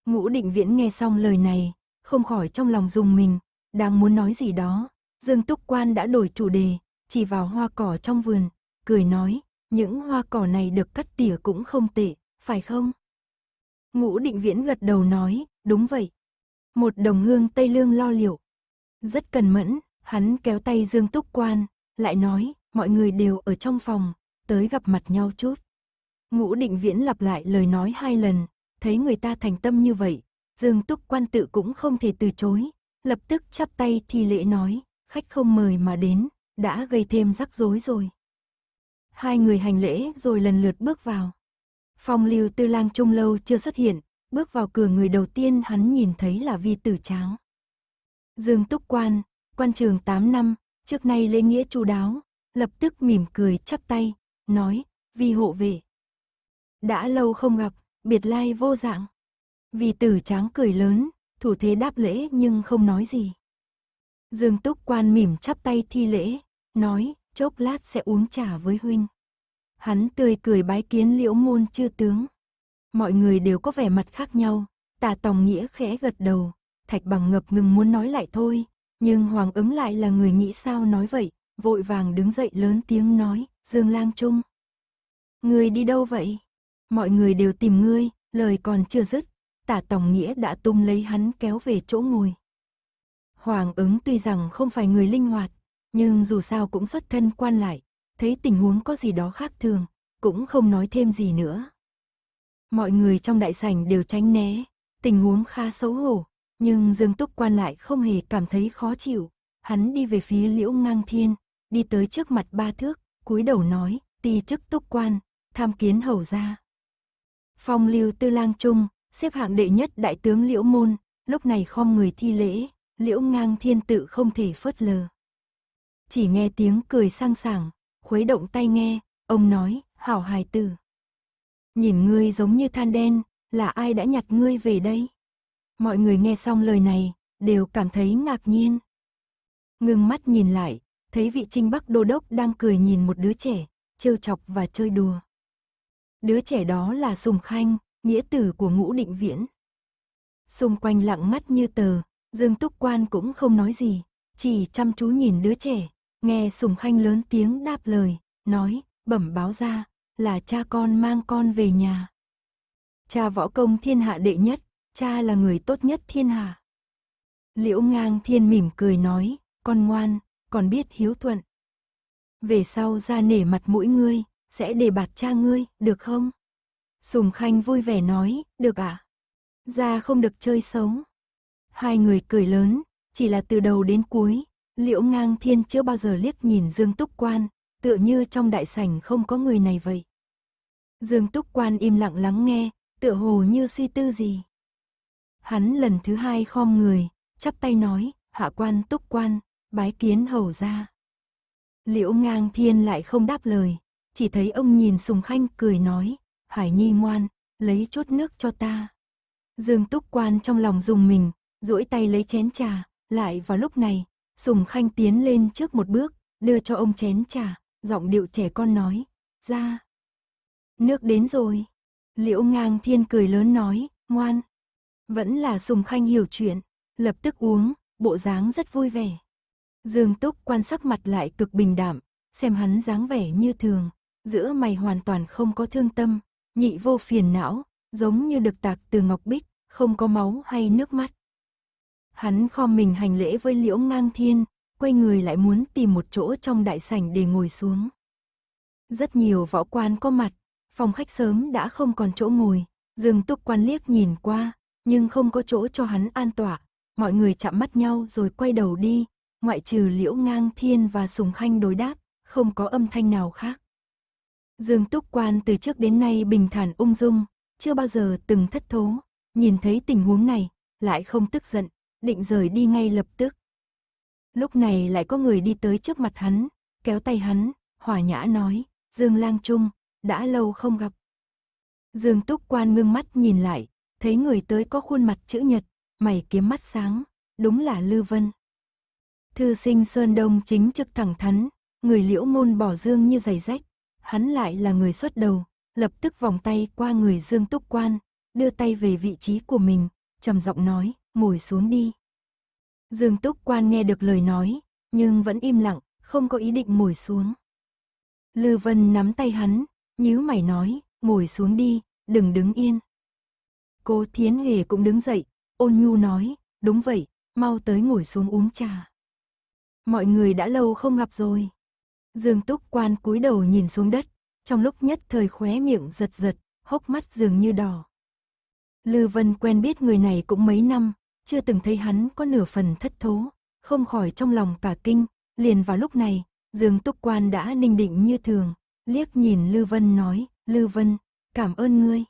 Ngũ định viễn nghe xong lời này, không khỏi trong lòng dùng mình, đang muốn nói gì đó. Dương Túc Quan đã đổi chủ đề, chỉ vào hoa cỏ trong vườn, cười nói, những hoa cỏ này được cắt tỉa cũng không tệ, phải không? Ngũ định viễn gật đầu nói, đúng vậy. Một đồng hương Tây Lương lo liệu. Rất cần mẫn, hắn kéo tay Dương Túc Quan, lại nói, mọi người đều ở trong phòng, tới gặp mặt nhau chút. Ngũ định viễn lặp lại lời nói hai lần, thấy người ta thành tâm như vậy, Dương Túc quan tự cũng không thể từ chối, lập tức chắp tay thi lễ nói, khách không mời mà đến, đã gây thêm rắc rối rồi. Hai người hành lễ rồi lần lượt bước vào. Phong lưu tư lang trung lâu chưa xuất hiện, bước vào cửa người đầu tiên hắn nhìn thấy là vi tử tráng. Dương Túc Quan, quan trường 8 năm, trước nay lễ nghĩa chu đáo, lập tức mỉm cười chắp tay, nói, vi hộ vệ, đã lâu không gặp, biệt lai vô dạng. Vì tử tráng cười lớn, thủ thế đáp lễ nhưng không nói gì. Dương Túc quan mỉm chắp tay thi lễ, nói, chốc lát sẽ uống trà với huynh. Hắn tươi cười bái kiến liễu môn chư tướng. Mọi người đều có vẻ mặt khác nhau, tà tòng nghĩa khẽ gật đầu, thạch bằng ngập ngừng muốn nói lại thôi, nhưng Hoàng ứng lại là người nghĩ sao nói vậy, vội vàng đứng dậy lớn tiếng nói, Dương Lang Trung. Người đi đâu vậy? mọi người đều tìm ngươi, lời còn chưa dứt, tả tổng nghĩa đã tung lấy hắn kéo về chỗ ngồi. Hoàng ứng tuy rằng không phải người linh hoạt, nhưng dù sao cũng xuất thân quan lại, thấy tình huống có gì đó khác thường, cũng không nói thêm gì nữa. Mọi người trong đại sảnh đều tránh né, tình huống khá xấu hổ, nhưng Dương Túc quan lại không hề cảm thấy khó chịu, hắn đi về phía Liễu Ngang Thiên, đi tới trước mặt ba thước, cúi đầu nói, ti chức túc quan, tham kiến hầu gia. Phong lưu tư lang trung, xếp hạng đệ nhất đại tướng Liễu Môn, lúc này khom người thi lễ, Liễu ngang thiên tự không thể phớt lờ. Chỉ nghe tiếng cười sang sảng, khuấy động tay nghe, ông nói, hảo hài tử. Nhìn ngươi giống như than đen, là ai đã nhặt ngươi về đây? Mọi người nghe xong lời này, đều cảm thấy ngạc nhiên. Ngưng mắt nhìn lại, thấy vị trinh bắc đô đốc đang cười nhìn một đứa trẻ, trêu chọc và chơi đùa. Đứa trẻ đó là Sùng Khanh, nghĩa tử của ngũ định viễn. Xung quanh lặng mắt như tờ, Dương Túc Quan cũng không nói gì, chỉ chăm chú nhìn đứa trẻ, nghe Sùng Khanh lớn tiếng đáp lời, nói, bẩm báo ra, là cha con mang con về nhà. Cha võ công thiên hạ đệ nhất, cha là người tốt nhất thiên hạ. Liễu ngang thiên mỉm cười nói, con ngoan, còn biết hiếu thuận. Về sau ra nể mặt mũi ngươi, sẽ đề bạt cha ngươi, được không? Sùng Khanh vui vẻ nói, được ạ. À? Ra không được chơi xấu. Hai người cười lớn, chỉ là từ đầu đến cuối, liễu ngang thiên chưa bao giờ liếc nhìn Dương Túc Quan, tựa như trong đại sảnh không có người này vậy. Dương Túc Quan im lặng lắng nghe, tựa hồ như suy tư gì. Hắn lần thứ hai khom người, chắp tay nói, hạ quan Túc Quan, bái kiến hầu ra. Liễu ngang thiên lại không đáp lời, chỉ thấy ông nhìn Sùng Khanh cười nói, Hải Nhi ngoan, lấy chốt nước cho ta. Dương Túc Quan trong lòng dùng mình, duỗi tay lấy chén trà, lại vào lúc này, Sùng Khanh tiến lên trước một bước, đưa cho ông chén trà, giọng điệu trẻ con nói, ra. Nước đến rồi. Liễu ngang thiên cười lớn nói, ngoan. Vẫn là Sùng Khanh hiểu chuyện, lập tức uống, bộ dáng rất vui vẻ. Dương Túc quan sắc mặt lại cực bình đạm, xem hắn dáng vẻ như thường, giữa mày hoàn toàn không có thương tâm, nhị vô phiền não, giống như được tạc từ ngọc bích, không có máu hay nước mắt. Hắn kho mình hành lễ với liễu ngang thiên, quay người lại muốn tìm một chỗ trong đại sảnh để ngồi xuống. Rất nhiều võ quan có mặt, phòng khách sớm đã không còn chỗ ngồi, dừng túc quan liếc nhìn qua, nhưng không có chỗ cho hắn an tỏa, mọi người chạm mắt nhau rồi quay đầu đi, ngoại trừ liễu ngang thiên và sùng khanh đối đáp, không có âm thanh nào khác. Dương Túc Quan từ trước đến nay bình thản ung dung, chưa bao giờ từng thất thố, nhìn thấy tình huống này, lại không tức giận, định rời đi ngay lập tức. Lúc này lại có người đi tới trước mặt hắn, kéo tay hắn, hòa nhã nói, Dương Lang Trung, đã lâu không gặp. Dương Túc Quan ngưng mắt nhìn lại, thấy người tới có khuôn mặt chữ nhật, mày kiếm mắt sáng, đúng là Lư Vân. Thư sinh Sơn Đông chính trực thẳng thắn, người liễu môn bỏ dương như giày rách, hắn lại là người xuất đầu, lập tức vòng tay qua người Dương Túc Quan, đưa tay về vị trí của mình, trầm giọng nói, ngồi xuống đi. Dương Túc Quan nghe được lời nói, nhưng vẫn im lặng, không có ý định ngồi xuống. Lư Vân nắm tay hắn, nhíu mày nói, ngồi xuống đi, đừng đứng yên. Cô Thiến Huệ cũng đứng dậy, ôn nhu nói, đúng vậy, mau tới ngồi xuống uống trà. Mọi người đã lâu không gặp rồi. Dương Túc Quan cúi đầu nhìn xuống đất, trong lúc nhất thời khóe miệng giật giật, hốc mắt dường như đỏ. Lư Vân quen biết người này cũng mấy năm, chưa từng thấy hắn có nửa phần thất thố, không khỏi trong lòng cả kinh, liền vào lúc này, Dương Túc Quan đã ninh định như thường, liếc nhìn Lư Vân nói, Lư Vân, cảm ơn ngươi.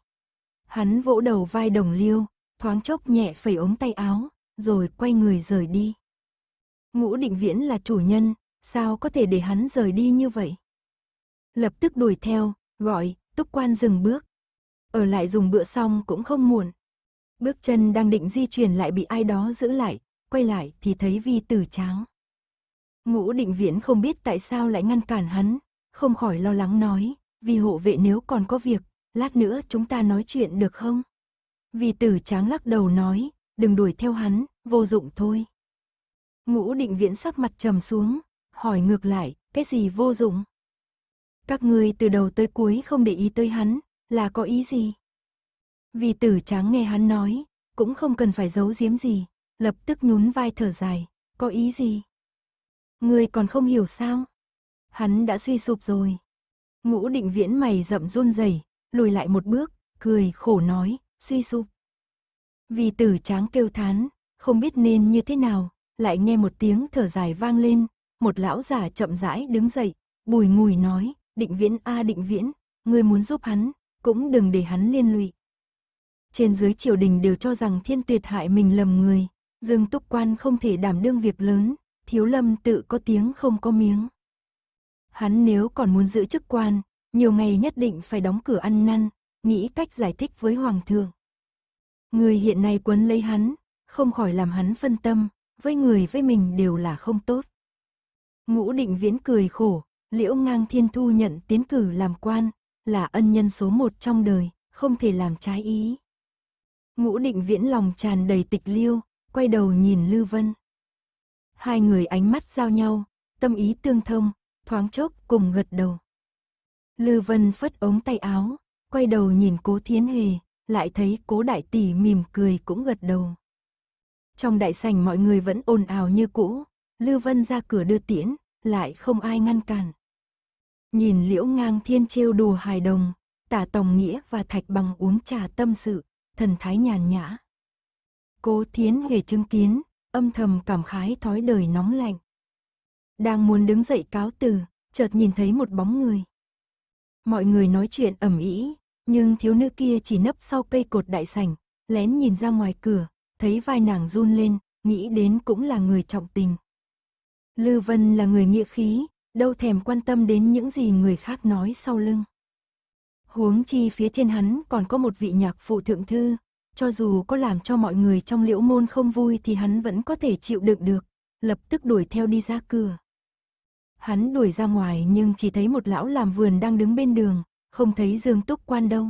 Hắn vỗ đầu vai đồng liêu, thoáng chốc nhẹ phẩy ống tay áo, rồi quay người rời đi. Ngũ định viễn là chủ nhân, sao có thể để hắn rời đi như vậy? Lập tức đuổi theo, gọi, túc quan dừng bước. Ở lại dùng bữa xong cũng không muộn. Bước chân đang định di chuyển lại bị ai đó giữ lại, quay lại thì thấy vi tử tráng. Ngũ định viễn không biết tại sao lại ngăn cản hắn, không khỏi lo lắng nói, vì hộ vệ nếu còn có việc, lát nữa chúng ta nói chuyện được không? vi tử tráng lắc đầu nói, đừng đuổi theo hắn, vô dụng thôi. Ngũ định viễn sắc mặt trầm xuống, hỏi ngược lại, cái gì vô dụng? Các ngươi từ đầu tới cuối không để ý tới hắn, là có ý gì? Vì tử tráng nghe hắn nói, cũng không cần phải giấu giếm gì, lập tức nhún vai thở dài, có ý gì? Ngươi còn không hiểu sao? Hắn đã suy sụp rồi. Ngũ định viễn mày rậm run rẩy lùi lại một bước, cười khổ nói, suy sụp. Vì tử tráng kêu thán, không biết nên như thế nào, lại nghe một tiếng thở dài vang lên, một lão già chậm rãi đứng dậy, bùi ngùi nói, định viễn a định viễn, ngươi muốn giúp hắn, cũng đừng để hắn liên lụy. Trên dưới triều đình đều cho rằng thiên tuyệt hại mình lầm người, Dương Túc Quan không thể đảm đương việc lớn, thiếu lâm tự có tiếng không có miếng. Hắn nếu còn muốn giữ chức quan, nhiều ngày nhất định phải đóng cửa ăn năn, nghĩ cách giải thích với Hoàng thượng. Người hiện nay quấn lấy hắn, không khỏi làm hắn phân tâm, với người với mình đều là không tốt. Ngũ định viễn cười khổ, liễu ngang thiên thu nhận tiến cử làm quan, là ân nhân số một trong đời, không thể làm trái ý. Ngũ định viễn lòng tràn đầy tịch liêu, quay đầu nhìn Lưu Vân. Hai người ánh mắt giao nhau, tâm ý tương thông, thoáng chốc cùng gật đầu. Lưu Vân phất ống tay áo, quay đầu nhìn cố thiến hề, lại thấy cố đại tỷ mỉm cười cũng gật đầu. Trong đại sảnh mọi người vẫn ồn ào như cũ, Lưu Vân ra cửa đưa tiễn, lại không ai ngăn cản. Nhìn liễu ngang thiên trêu đùa hài đồng, tả Tòng Nghĩa và Thạch Bằng uống trà tâm sự, thần thái nhàn nhã. Cố Thiến hề chứng kiến, âm thầm cảm khái thói đời nóng lạnh. Đang muốn đứng dậy cáo từ, chợt nhìn thấy một bóng người. Mọi người nói chuyện ầm ĩ, nhưng thiếu nữ kia chỉ nấp sau cây cột đại sảnh, lén nhìn ra ngoài cửa, thấy vai nàng run lên, nghĩ đến cũng là người trọng tình. Lưu Vân là người nghĩa khí, đâu thèm quan tâm đến những gì người khác nói sau lưng. Huống chi phía trên hắn còn có một vị nhạc phụ thượng thư, cho dù có làm cho mọi người trong liễu môn không vui thì hắn vẫn có thể chịu đựng được, lập tức đuổi theo đi ra cửa. Hắn đuổi ra ngoài nhưng chỉ thấy một lão làm vườn đang đứng bên đường, không thấy Dương Túc Quan đâu.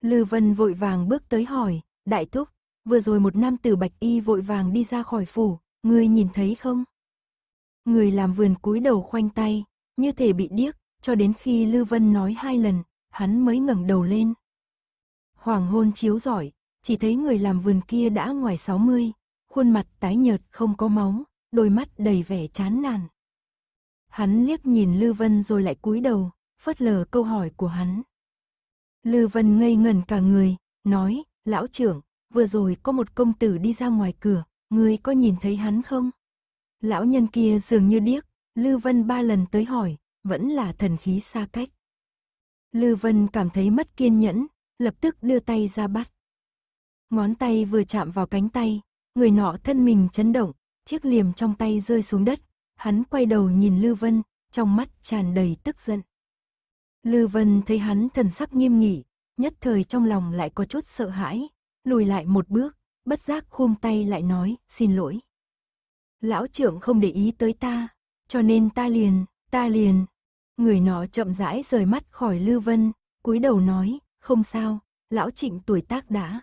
Lư Vân vội vàng bước tới hỏi, Đại Túc, vừa rồi một nam tử bạch y vội vàng đi ra khỏi phủ, ngươi nhìn thấy không? Người làm vườn cúi đầu khoanh tay, như thể bị điếc, cho đến khi Lư Vân nói hai lần, hắn mới ngẩng đầu lên. Hoàng hôn chiếu rọi, chỉ thấy người làm vườn kia đã ngoài 60, khuôn mặt tái nhợt không có máu, đôi mắt đầy vẻ chán nản. Hắn liếc nhìn Lư Vân rồi lại cúi đầu, phớt lờ câu hỏi của hắn. Lư Vân ngây ngẩn cả người, nói, lão trưởng, vừa rồi có một công tử đi ra ngoài cửa, người có nhìn thấy hắn không? Lão nhân kia dường như điếc, Lư Vân ba lần tới hỏi, vẫn là thần khí xa cách. Lư Vân cảm thấy mất kiên nhẫn, lập tức đưa tay ra bắt. Ngón tay vừa chạm vào cánh tay, người nọ thân mình chấn động, chiếc liềm trong tay rơi xuống đất, hắn quay đầu nhìn Lư Vân, trong mắt tràn đầy tức giận. Lư Vân thấy hắn thần sắc nghiêm nghị, nhất thời trong lòng lại có chút sợ hãi, lùi lại một bước, bất giác khum tay lại nói, xin lỗi lão trưởng không để ý tới ta, cho nên ta liền, ta liền. Người nó chậm rãi rời mắt khỏi Lưu Vân, cúi đầu nói, không sao, lão trịnh tuổi tác đã.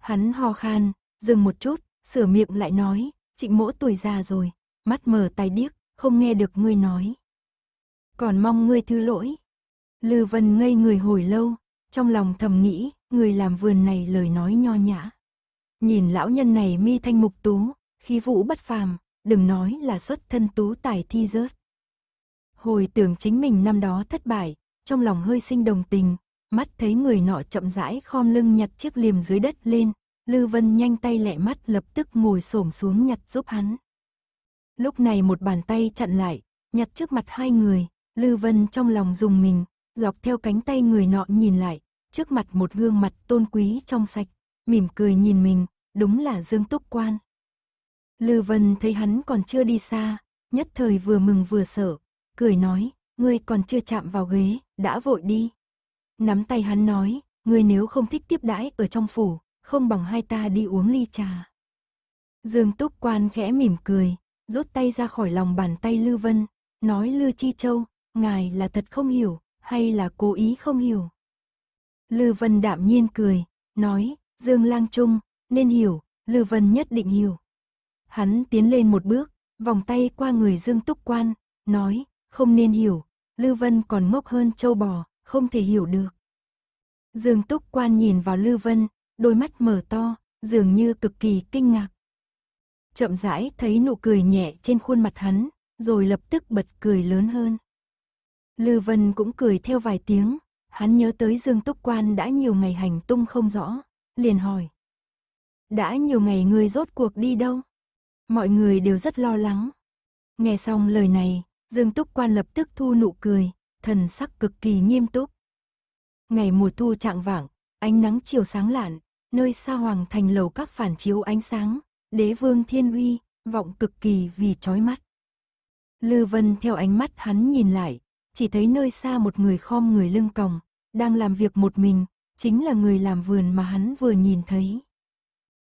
Hắn ho khan, dừng một chút, sửa miệng lại nói, trịnh mỗ tuổi già rồi, mắt mờ tai điếc, không nghe được ngươi nói. Còn mong ngươi thứ lỗi. Lưu Vân ngây người hồi lâu, trong lòng thầm nghĩ, người làm vườn này lời nói nho nhã. Nhìn lão nhân này mi thanh mục tú, khí vũ bất phàm, đừng nói là xuất thân tú tài thi rớt. Hồi tưởng chính mình năm đó thất bại, trong lòng hơi sinh đồng tình, mắt thấy người nọ chậm rãi khom lưng nhặt chiếc liềm dưới đất lên, Lư Vân nhanh tay lẹ mắt lập tức ngồi xổm xuống nhặt giúp hắn. Lúc này một bàn tay chặn lại, nhặt trước mặt hai người, Lư Vân trong lòng dùng mình, dọc theo cánh tay người nọ nhìn lại, trước mặt một gương mặt tôn quý trong sạch, mỉm cười nhìn mình, đúng là Dương Túc Quan. Lư Vân thấy hắn còn chưa đi xa, nhất thời vừa mừng vừa sợ, cười nói, ngươi còn chưa chạm vào ghế, đã vội đi. Nắm tay hắn nói, ngươi nếu không thích tiếp đãi ở trong phủ, không bằng hai ta đi uống ly trà. Dương Túc Quan khẽ mỉm cười, rút tay ra khỏi lòng bàn tay Lư Vân, nói Lư Chi Châu, ngài là thật không hiểu, hay là cố ý không hiểu. Lư Vân đạm nhiên cười, nói, Dương Lang Trung, nên hiểu, Lư Vân nhất định hiểu. Hắn tiến lên một bước, vòng tay qua người Dương Túc Quan, nói, không nên hiểu, Lưu Vân còn ngốc hơn châu bò, không thể hiểu được. Dương Túc Quan nhìn vào Lưu Vân, đôi mắt mở to, dường như cực kỳ kinh ngạc. Chậm rãi thấy nụ cười nhẹ trên khuôn mặt hắn, rồi lập tức bật cười lớn hơn. Lưu Vân cũng cười theo vài tiếng, hắn nhớ tới Dương Túc Quan đã nhiều ngày hành tung không rõ, liền hỏi. Đã nhiều ngày ngươi rốt cuộc đi đâu? mọi người đều rất lo lắng. Nghe xong lời này, Dương Túc Quan lập tức thu nụ cười, thần sắc cực kỳ nghiêm túc. Ngày mùa thu trạng vạng, ánh nắng chiều sáng lạn, nơi xa hoàng thành lầu các phản chiếu ánh sáng, đế vương thiên uy, vọng cực kỳ vì chói mắt. Lư Vân theo ánh mắt hắn nhìn lại, chỉ thấy nơi xa một người khom người lưng còng, đang làm việc một mình, chính là người làm vườn mà hắn vừa nhìn thấy.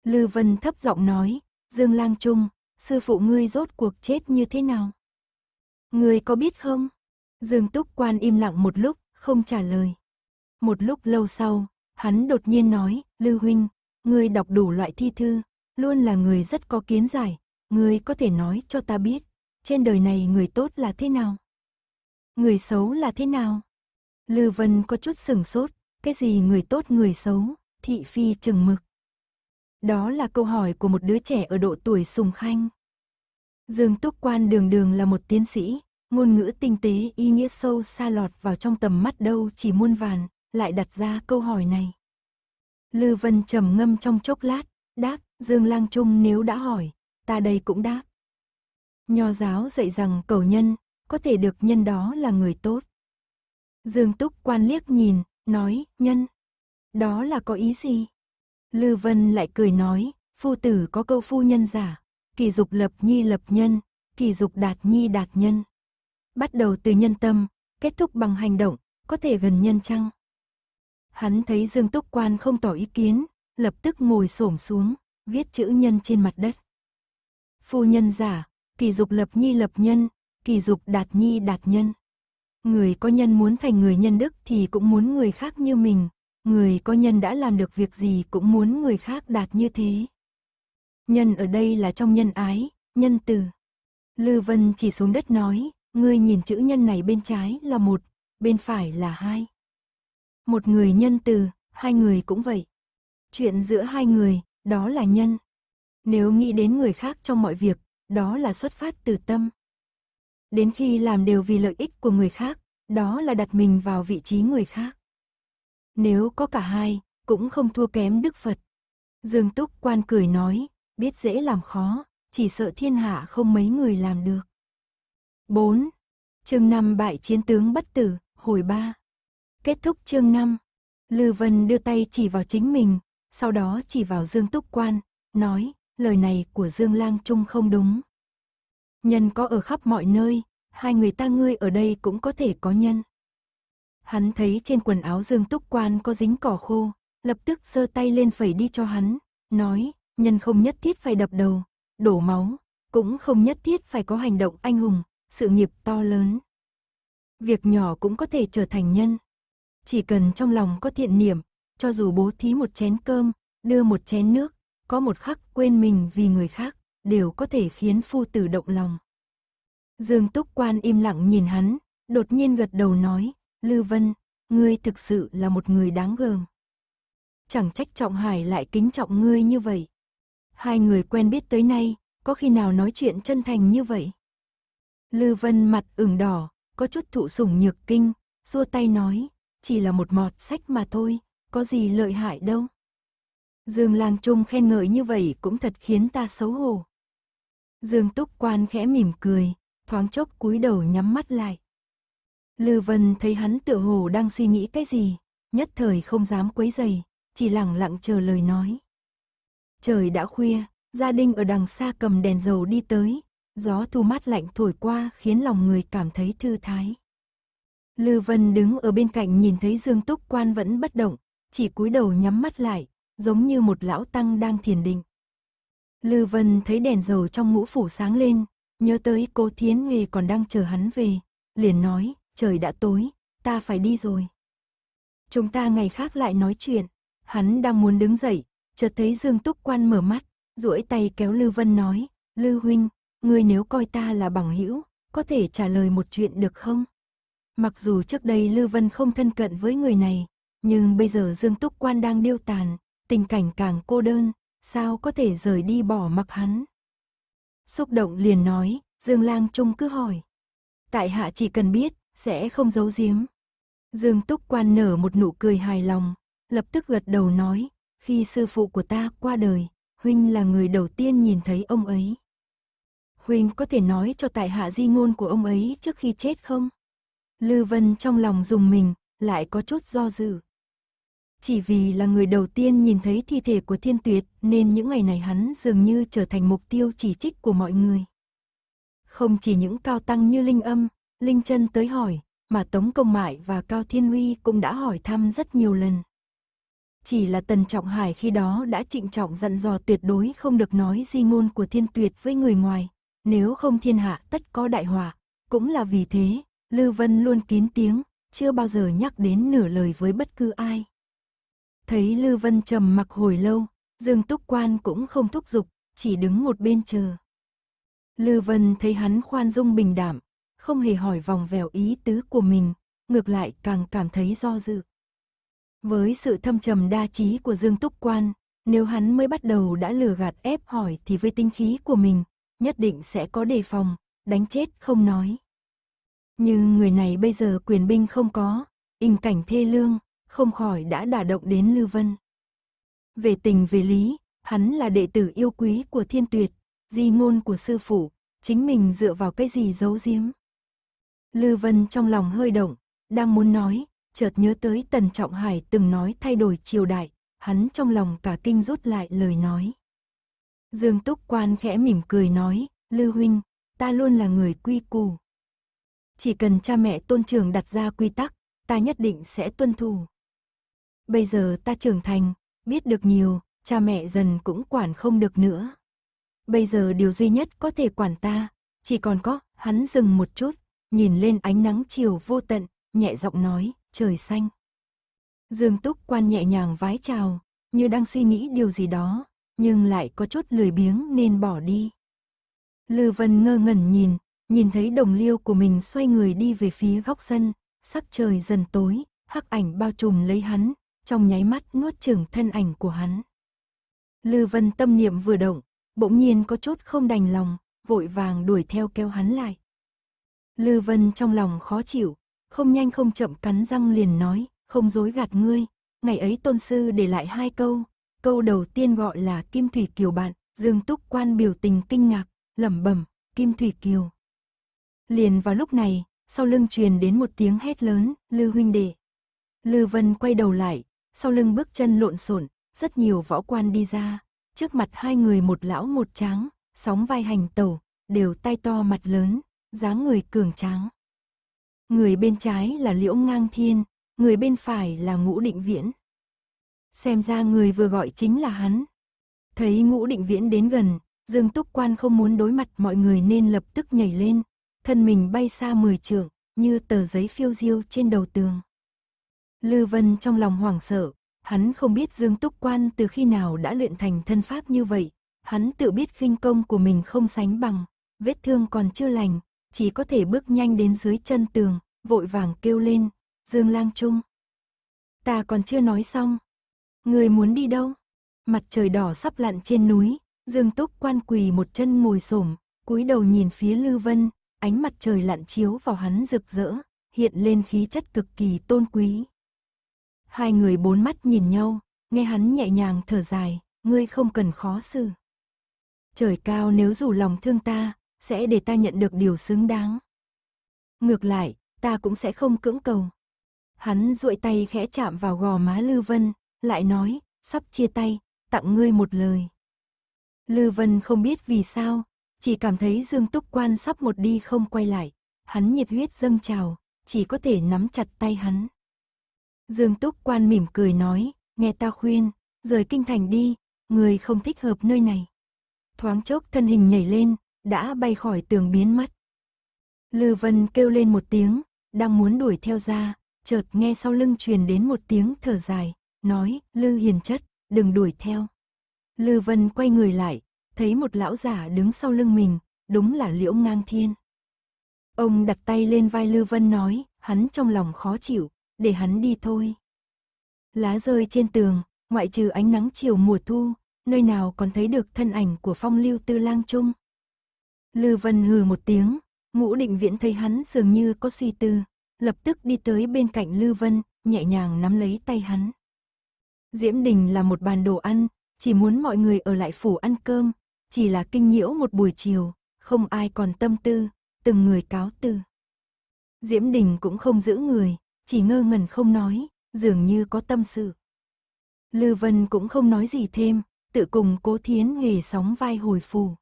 Lư Vân thấp giọng nói, Dương Lang Trung, sư phụ ngươi rốt cuộc chết như thế nào? Ngươi có biết không? Dương Túc Quan im lặng một lúc, không trả lời. Một lúc lâu sau, hắn đột nhiên nói, Lưu Huynh, ngươi đọc đủ loại thi thư, luôn là người rất có kiến giải, ngươi có thể nói cho ta biết, trên đời này người tốt là thế nào? Người xấu là thế nào? Lư Vân có chút sửng sốt, cái gì người tốt người xấu, thị phi chừng mực. Đó là câu hỏi của một đứa trẻ ở độ tuổi sùng khanh. Dương Túc Quan đường đường là một tiến sĩ, ngôn ngữ tinh tế ý nghĩa sâu xa lọt vào trong tầm mắt đâu chỉ muôn vàn, lại đặt ra câu hỏi này. Lư Vân trầm ngâm trong chốc lát, đáp, Dương Lang Trung nếu đã hỏi, ta đây cũng đáp. Nho giáo dạy rằng cầu nhân, có thể được nhân đó là người tốt. Dương Túc quan liếc nhìn, nói, nhân. Đó là có ý gì? Lư Vân lại cười nói, phu tử có câu phu nhân giả, kỳ dục lập nhi lập nhân, kỳ dục đạt nhi đạt nhân. Bắt đầu từ nhân tâm, kết thúc bằng hành động, có thể gần nhân chăng? Hắn thấy Dương Túc Quan không tỏ ý kiến, lập tức ngồi xổm xuống, viết chữ nhân trên mặt đất. Phu nhân giả, kỳ dục lập nhi lập nhân, kỳ dục đạt nhi đạt nhân. Người có nhân muốn thành người nhân đức thì cũng muốn người khác như mình, Người có nhân đã làm được việc gì cũng muốn người khác đạt như thế. Nhân ở đây là trong nhân ái, nhân từ. Lư Vân chỉ xuống đất nói, ngươi nhìn chữ nhân này bên trái là một, bên phải là hai. Một người nhân từ, hai người cũng vậy. Chuyện giữa hai người, đó là nhân. Nếu nghĩ đến người khác trong mọi việc, đó là xuất phát từ tâm. Đến khi làm đều vì lợi ích của người khác, đó là đặt mình vào vị trí người khác. Nếu có cả hai, cũng không thua kém Đức Phật. Dương Túc Quan cười nói, biết dễ làm khó, chỉ sợ thiên hạ không mấy người làm được. 4. Chương 5 bại chiến tướng bất tử, hồi 3. Kết thúc chương 5. Lư Vân đưa tay chỉ vào chính mình, sau đó chỉ vào Dương Túc Quan, nói, lời này của Dương Lang Trung không đúng. Nhân có ở khắp mọi nơi, hai người ta ngươi ở đây cũng có thể có nhân. Hắn thấy trên quần áo Dương Túc Quan có dính cỏ khô, lập tức giơ tay lên phẩy đi cho hắn, nói, nhân không nhất thiết phải đập đầu, đổ máu, cũng không nhất thiết phải có hành động anh hùng, sự nghiệp to lớn. Việc nhỏ cũng có thể trở thành nhân. Chỉ cần trong lòng có thiện niệm, cho dù bố thí một chén cơm, đưa một chén nước, có một khắc quên mình vì người khác, đều có thể khiến phu tử động lòng. Dương Túc Quan im lặng nhìn hắn, đột nhiên gật đầu nói, Lưu Vân, ngươi thực sự là một người đáng gờm. Chẳng trách Trọng Hải lại kính trọng ngươi như vậy. Hai người quen biết tới nay, có khi nào nói chuyện chân thành như vậy? Lưu Vân mặt ửng đỏ, có chút thụ sủng nhược kinh, xua tay nói, chỉ là một mọt sách mà thôi, có gì lợi hại đâu. Dương Lang Trung khen ngợi như vậy cũng thật khiến ta xấu hổ. Dương Túc Quan khẽ mỉm cười, thoáng chốc cúi đầu nhắm mắt lại. Lưu Vân thấy hắn tựa hồ đang suy nghĩ cái gì, nhất thời không dám quấy giày, chỉ lặng lặng chờ lời nói. Trời đã khuya, gia đình ở đằng xa cầm đèn dầu đi tới, gió thu mát lạnh thổi qua khiến lòng người cảm thấy thư thái. Lưu Vân đứng ở bên cạnh nhìn thấy Dương Túc Quan vẫn bất động, chỉ cúi đầu nhắm mắt lại, giống như một lão tăng đang thiền định. Lưu Vân thấy đèn dầu trong ngũ phủ sáng lên, nhớ tới cô Thiến Nghề còn đang chờ hắn về, liền nói, trời đã tối, ta phải đi rồi. Chúng ta ngày khác lại nói chuyện. Hắn đang muốn đứng dậy, chợt thấy Dương Túc Quan mở mắt, duỗi tay kéo Lưu Vân nói, Lưu Huynh, ngươi nếu coi ta là bằng hữu, có thể trả lời một chuyện được không? Mặc dù trước đây Lưu Vân không thân cận với người này, nhưng bây giờ Dương Túc Quan đang điêu tàn, tình cảnh càng cô đơn, sao có thể rời đi bỏ mặc hắn? Xúc động liền nói, Dương Lang Trung cứ hỏi. Tại hạ chỉ cần biết, sẽ không giấu giếm. Dương Túc Quan nở một nụ cười hài lòng, lập tức gật đầu nói, khi sư phụ của ta qua đời, Huynh là người đầu tiên nhìn thấy ông ấy. Huynh có thể nói cho tại hạ di ngôn của ông ấy trước khi chết không? Lư Vân trong lòng dùng mình, lại có chút do dự. Chỉ vì là người đầu tiên nhìn thấy thi thể của thiên tuyệt nên những ngày này hắn dường như trở thành mục tiêu chỉ trích của mọi người. Không chỉ những cao tăng như Linh Âm, Linh Trân tới hỏi, mà Tống Công Mại và Cao Thiên Huy cũng đã hỏi thăm rất nhiều lần. Chỉ là Tần Trọng Hải khi đó đã trịnh trọng dặn dò tuyệt đối không được nói di ngôn của thiên tuyệt với người ngoài, nếu không thiên hạ tất có đại hòa Cũng là vì thế, lưu Vân luôn kín tiếng, chưa bao giờ nhắc đến nửa lời với bất cứ ai. Thấy lưu Vân trầm mặc hồi lâu, Dương Túc Quan cũng không thúc giục, chỉ đứng một bên chờ. lưu Vân thấy hắn khoan dung bình đảm, không hề hỏi vòng vèo ý tứ của mình, ngược lại càng cảm thấy do dự. Với sự thâm trầm đa trí của Dương Túc Quan, nếu hắn mới bắt đầu đã lừa gạt ép hỏi thì với tinh khí của mình, nhất định sẽ có đề phòng, đánh chết không nói. Nhưng người này bây giờ quyền binh không có, hình cảnh thê lương, không khỏi đã đả động đến Lưu Vân. Về tình về lý, hắn là đệ tử yêu quý của thiên tuyệt, di ngôn của sư phụ, chính mình dựa vào cái gì giấu giếm. Lư Vân trong lòng hơi động, đang muốn nói, chợt nhớ tới Tần Trọng Hải từng nói thay đổi triều đại, hắn trong lòng cả kinh rút lại lời nói. Dương Túc Quan khẽ mỉm cười nói, Lư Huynh, ta luôn là người quy củ. Chỉ cần cha mẹ tôn trường đặt ra quy tắc, ta nhất định sẽ tuân thủ. Bây giờ ta trưởng thành, biết được nhiều, cha mẹ dần cũng quản không được nữa. Bây giờ điều duy nhất có thể quản ta, chỉ còn có, hắn dừng một chút, nhìn lên ánh nắng chiều vô tận, nhẹ giọng nói, trời xanh. Dương Túc quan nhẹ nhàng vái chào, như đang suy nghĩ điều gì đó, nhưng lại có chút lười biếng nên bỏ đi. Lư Vân ngơ ngẩn nhìn, nhìn thấy đồng liêu của mình xoay người đi về phía góc sân, sắc trời dần tối, hắc ảnh bao trùm lấy hắn, trong nháy mắt nuốt chửng thân ảnh của hắn. Lư Vân tâm niệm vừa động, bỗng nhiên có chút không đành lòng, vội vàng đuổi theo kéo hắn lại. Lư Vân trong lòng khó chịu, không nhanh không chậm cắn răng liền nói, không dối gạt ngươi, ngày ấy tôn sư để lại hai câu, câu đầu tiên gọi là Kim Thủy Kiều bạn, Dương Túc Quan biểu tình kinh ngạc, lẩm bẩm, Kim Thủy Kiều. Liền vào lúc này, sau lưng truyền đến một tiếng hét lớn, Lư huynh đệ. Lư Vân quay đầu lại, sau lưng bước chân lộn xộn, rất nhiều võ quan đi ra, trước mặt hai người một lão một tráng, sóng vai hành tẩu, đều tay to mặt lớn, dáng người cường tráng. Người bên trái là Liễu Ngang Thiên, người bên phải là Ngũ Định Viễn. Xem ra người vừa gọi chính là hắn. Thấy Ngũ Định Viễn đến gần, Dương Túc Quan không muốn đối mặt mọi người nên lập tức nhảy lên, thân mình bay xa mười trượng, như tờ giấy phiêu diêu trên đầu tường. Lư Vân trong lòng hoảng sợ, hắn không biết Dương Túc Quan từ khi nào đã luyện thành thân pháp như vậy, hắn tự biết khinh công của mình không sánh bằng, vết thương còn chưa lành, chỉ có thể bước nhanh đến dưới chân tường, vội vàng kêu lên, Dương Lang Trung. Ta còn chưa nói xong. Người muốn đi đâu? Mặt trời đỏ sắp lặn trên núi, Dương Túc quan quỳ một chân ngồi xổm, cúi đầu nhìn phía Lư Vân, ánh mặt trời lặn chiếu vào hắn rực rỡ, hiện lên khí chất cực kỳ tôn quý. Hai người bốn mắt nhìn nhau, nghe hắn nhẹ nhàng thở dài, ngươi không cần khó xử. Trời cao nếu dù lòng thương ta, sẽ để ta nhận được điều xứng đáng. Ngược lại, ta cũng sẽ không cưỡng cầu. Hắn duỗi tay khẽ chạm vào gò má Lư Vân, lại nói, sắp chia tay, tặng ngươi một lời. Lư Vân không biết vì sao, chỉ cảm thấy Dương Túc Quan sắp một đi không quay lại, hắn nhiệt huyết dâng trào, chỉ có thể nắm chặt tay hắn. Dương Túc Quan mỉm cười nói, nghe ta khuyên, rời kinh thành đi, người không thích hợp nơi này. Thoáng chốc thân hình nhảy lên, đã bay khỏi tường biến mất. Lư Vân kêu lên một tiếng, đang muốn đuổi theo ra, chợt nghe sau lưng truyền đến một tiếng thở dài, nói, Lư hiền chất, đừng đuổi theo. Lư Vân quay người lại, thấy một lão giả đứng sau lưng mình, đúng là Liễu Ngang Thiên. Ông đặt tay lên vai Lư Vân nói, hắn trong lòng khó chịu, để hắn đi thôi. Lá rơi trên tường, ngoại trừ ánh nắng chiều mùa thu, nơi nào còn thấy được thân ảnh của phong lưu tư lang trung. Lư Vân hừ một tiếng, ngũ định viễn thấy hắn dường như có suy tư, lập tức đi tới bên cạnh Lư Vân, nhẹ nhàng nắm lấy tay hắn. Diễm Đình là một bàn đồ ăn, chỉ muốn mọi người ở lại phủ ăn cơm, chỉ là kinh nhiễu một buổi chiều, không ai còn tâm tư, từng người cáo từ. Diễm Đình cũng không giữ người, chỉ ngơ ngẩn không nói, dường như có tâm sự. Lư Vân cũng không nói gì thêm, tự cùng Cố Thiến Huệ sóng vai hồi phủ.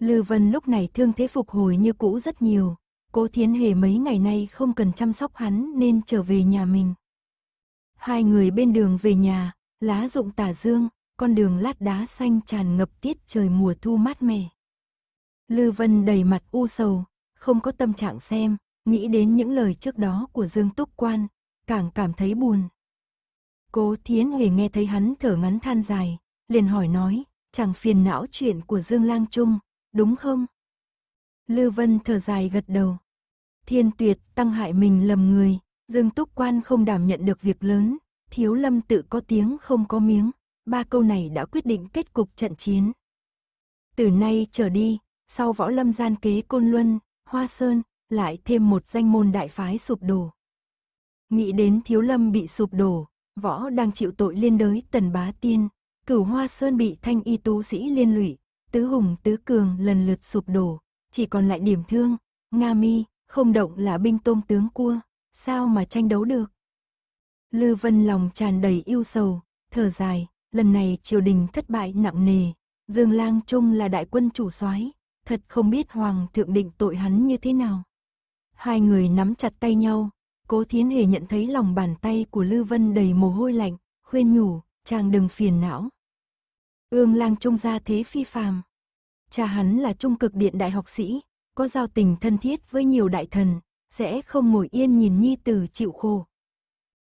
Lưu Vân lúc này thương thế phục hồi như cũ rất nhiều, cố thiến hề mấy ngày nay không cần chăm sóc hắn nên trở về nhà mình. Hai người bên đường về nhà, lá rụng tả dương, con đường lát đá xanh tràn ngập tiết trời mùa thu mát mẻ. Lưu Vân đầy mặt u sầu, không có tâm trạng xem, nghĩ đến những lời trước đó của Dương Túc Quan, càng cảm thấy buồn. Cố Thiến Hề nghe thấy hắn thở ngắn than dài, liền hỏi nói, chẳng phiền não chuyện của Dương Lang Trung, đúng không? Lư Vân thở dài gật đầu. Thiên tuyệt tăng hại mình lầm người, Dương Túc Quan không đảm nhận được việc lớn, Thiếu Lâm tự có tiếng không có miếng, ba câu này đã quyết định kết cục trận chiến. Từ nay trở đi, sau võ lâm gian kế Côn Luân, Hoa Sơn, lại thêm một danh môn đại phái sụp đổ. Nghĩ đến Thiếu Lâm bị sụp đổ, võ đang chịu tội liên đới tần bá tiên, cửu Hoa Sơn bị thanh y tú sĩ liên lụy, tứ hùng tứ cường lần lượt sụp đổ, chỉ còn lại điểm thương, Nga mi, không động là binh tôm tướng cua, sao mà tranh đấu được. Lư Vân lòng tràn đầy yêu sầu, thở dài, lần này triều đình thất bại nặng nề, Dương Lang Trung là đại quân chủ soái, thật không biết Hoàng thượng định tội hắn như thế nào. Hai người nắm chặt tay nhau, Cố Thiến Hề nhận thấy lòng bàn tay của Lư Vân đầy mồ hôi lạnh, khuyên nhủ, chàng đừng phiền não, Ương lang Trung gia thế phi phàm. Cha hắn là trung cực điện đại học sĩ, có giao tình thân thiết với nhiều đại thần, sẽ không ngồi yên nhìn nhi tử chịu khổ.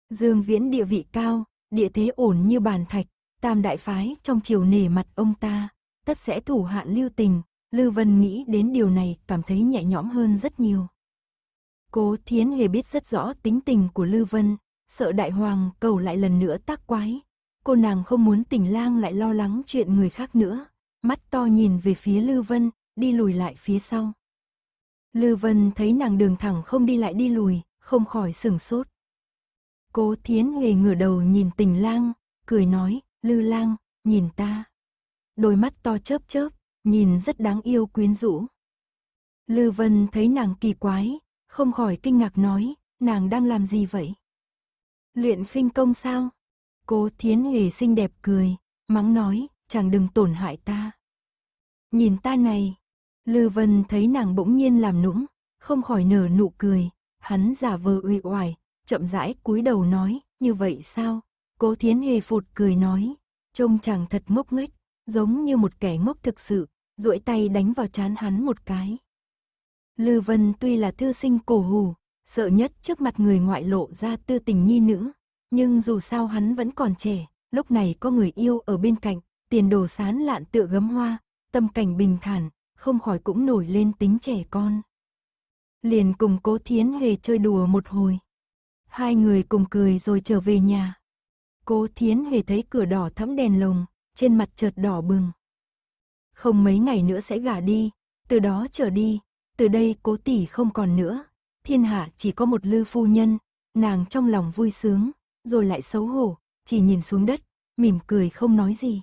Dương Viễn địa vị cao, địa thế ổn như bàn thạch, tam đại phái trong chiều nề mặt ông ta, tất sẽ thủ hạn lưu tình, Lưu Vân nghĩ đến điều này cảm thấy nhẹ nhõm hơn rất nhiều. Cố Thiến Hề biết rất rõ tính tình của Lưu Vân, sợ đại hoàng cầu lại lần nữa tác quái, cô nàng không muốn tình lang lại lo lắng chuyện người khác nữa. Mắt to nhìn về phía Lư Vân, đi lùi lại phía sau. Lư Vân thấy nàng đường thẳng không đi lại đi lùi, không khỏi sửng sốt. Cố Thiến Huệ ngửa đầu nhìn tình lang, cười nói, Lư lang, nhìn ta. Đôi mắt to chớp chớp, nhìn rất đáng yêu quyến rũ. Lư Vân thấy nàng kỳ quái, không khỏi kinh ngạc nói, nàng đang làm gì vậy? Luyện khinh công sao? Cô Thiến Huệ xinh đẹp cười, mắng nói, chàng đừng tổn hại ta. Nhìn ta này, Lư Vân thấy nàng bỗng nhiên làm nũng, không khỏi nở nụ cười, hắn giả vờ uể oải, chậm rãi cúi đầu nói, như vậy sao? Cô Thiến Huệ phụt cười nói, trông chàng thật ngốc nghếch, giống như một kẻ ngốc thực sự, duỗi tay đánh vào chán hắn một cái. Lư Vân tuy là thư sinh cổ hù, sợ nhất trước mặt người ngoại lộ ra tư tình nhi nữ, nhưng dù sao hắn vẫn còn trẻ, lúc này có người yêu ở bên cạnh, tiền đồ sán lạn tựa gấm hoa, tâm cảnh bình thản, không khỏi cũng nổi lên tính trẻ con. Liền cùng cố thiến huệ chơi đùa một hồi. Hai người cùng cười rồi trở về nhà. Cố thiến huệ thấy cửa đỏ thẫm đèn lồng, trên mặt chợt đỏ bừng. Không mấy ngày nữa sẽ gả đi, từ đó trở đi, từ đây cố tỷ không còn nữa, thiên hạ chỉ có một lư phu nhân, nàng trong lòng vui sướng, rồi lại xấu hổ, chỉ nhìn xuống đất, mỉm cười không nói gì.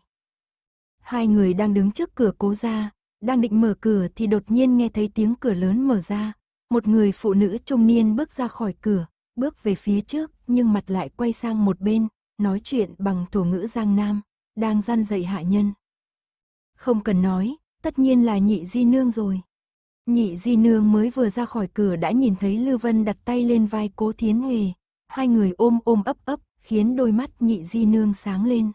Hai người đang đứng trước cửa cố ra, đang định mở cửa thì đột nhiên nghe thấy tiếng cửa lớn mở ra. Một người phụ nữ trung niên bước ra khỏi cửa, bước về phía trước nhưng mặt lại quay sang một bên, nói chuyện bằng thổ ngữ Giang Nam, đang gian dạy hạ nhân. Không cần nói, tất nhiên là nhị di nương rồi. Nhị di nương mới vừa ra khỏi cửa đã nhìn thấy lưu Vân đặt tay lên vai cố thiến hề, hai người ôm ôm ấp ấp, khiến đôi mắt nhị di nương sáng lên.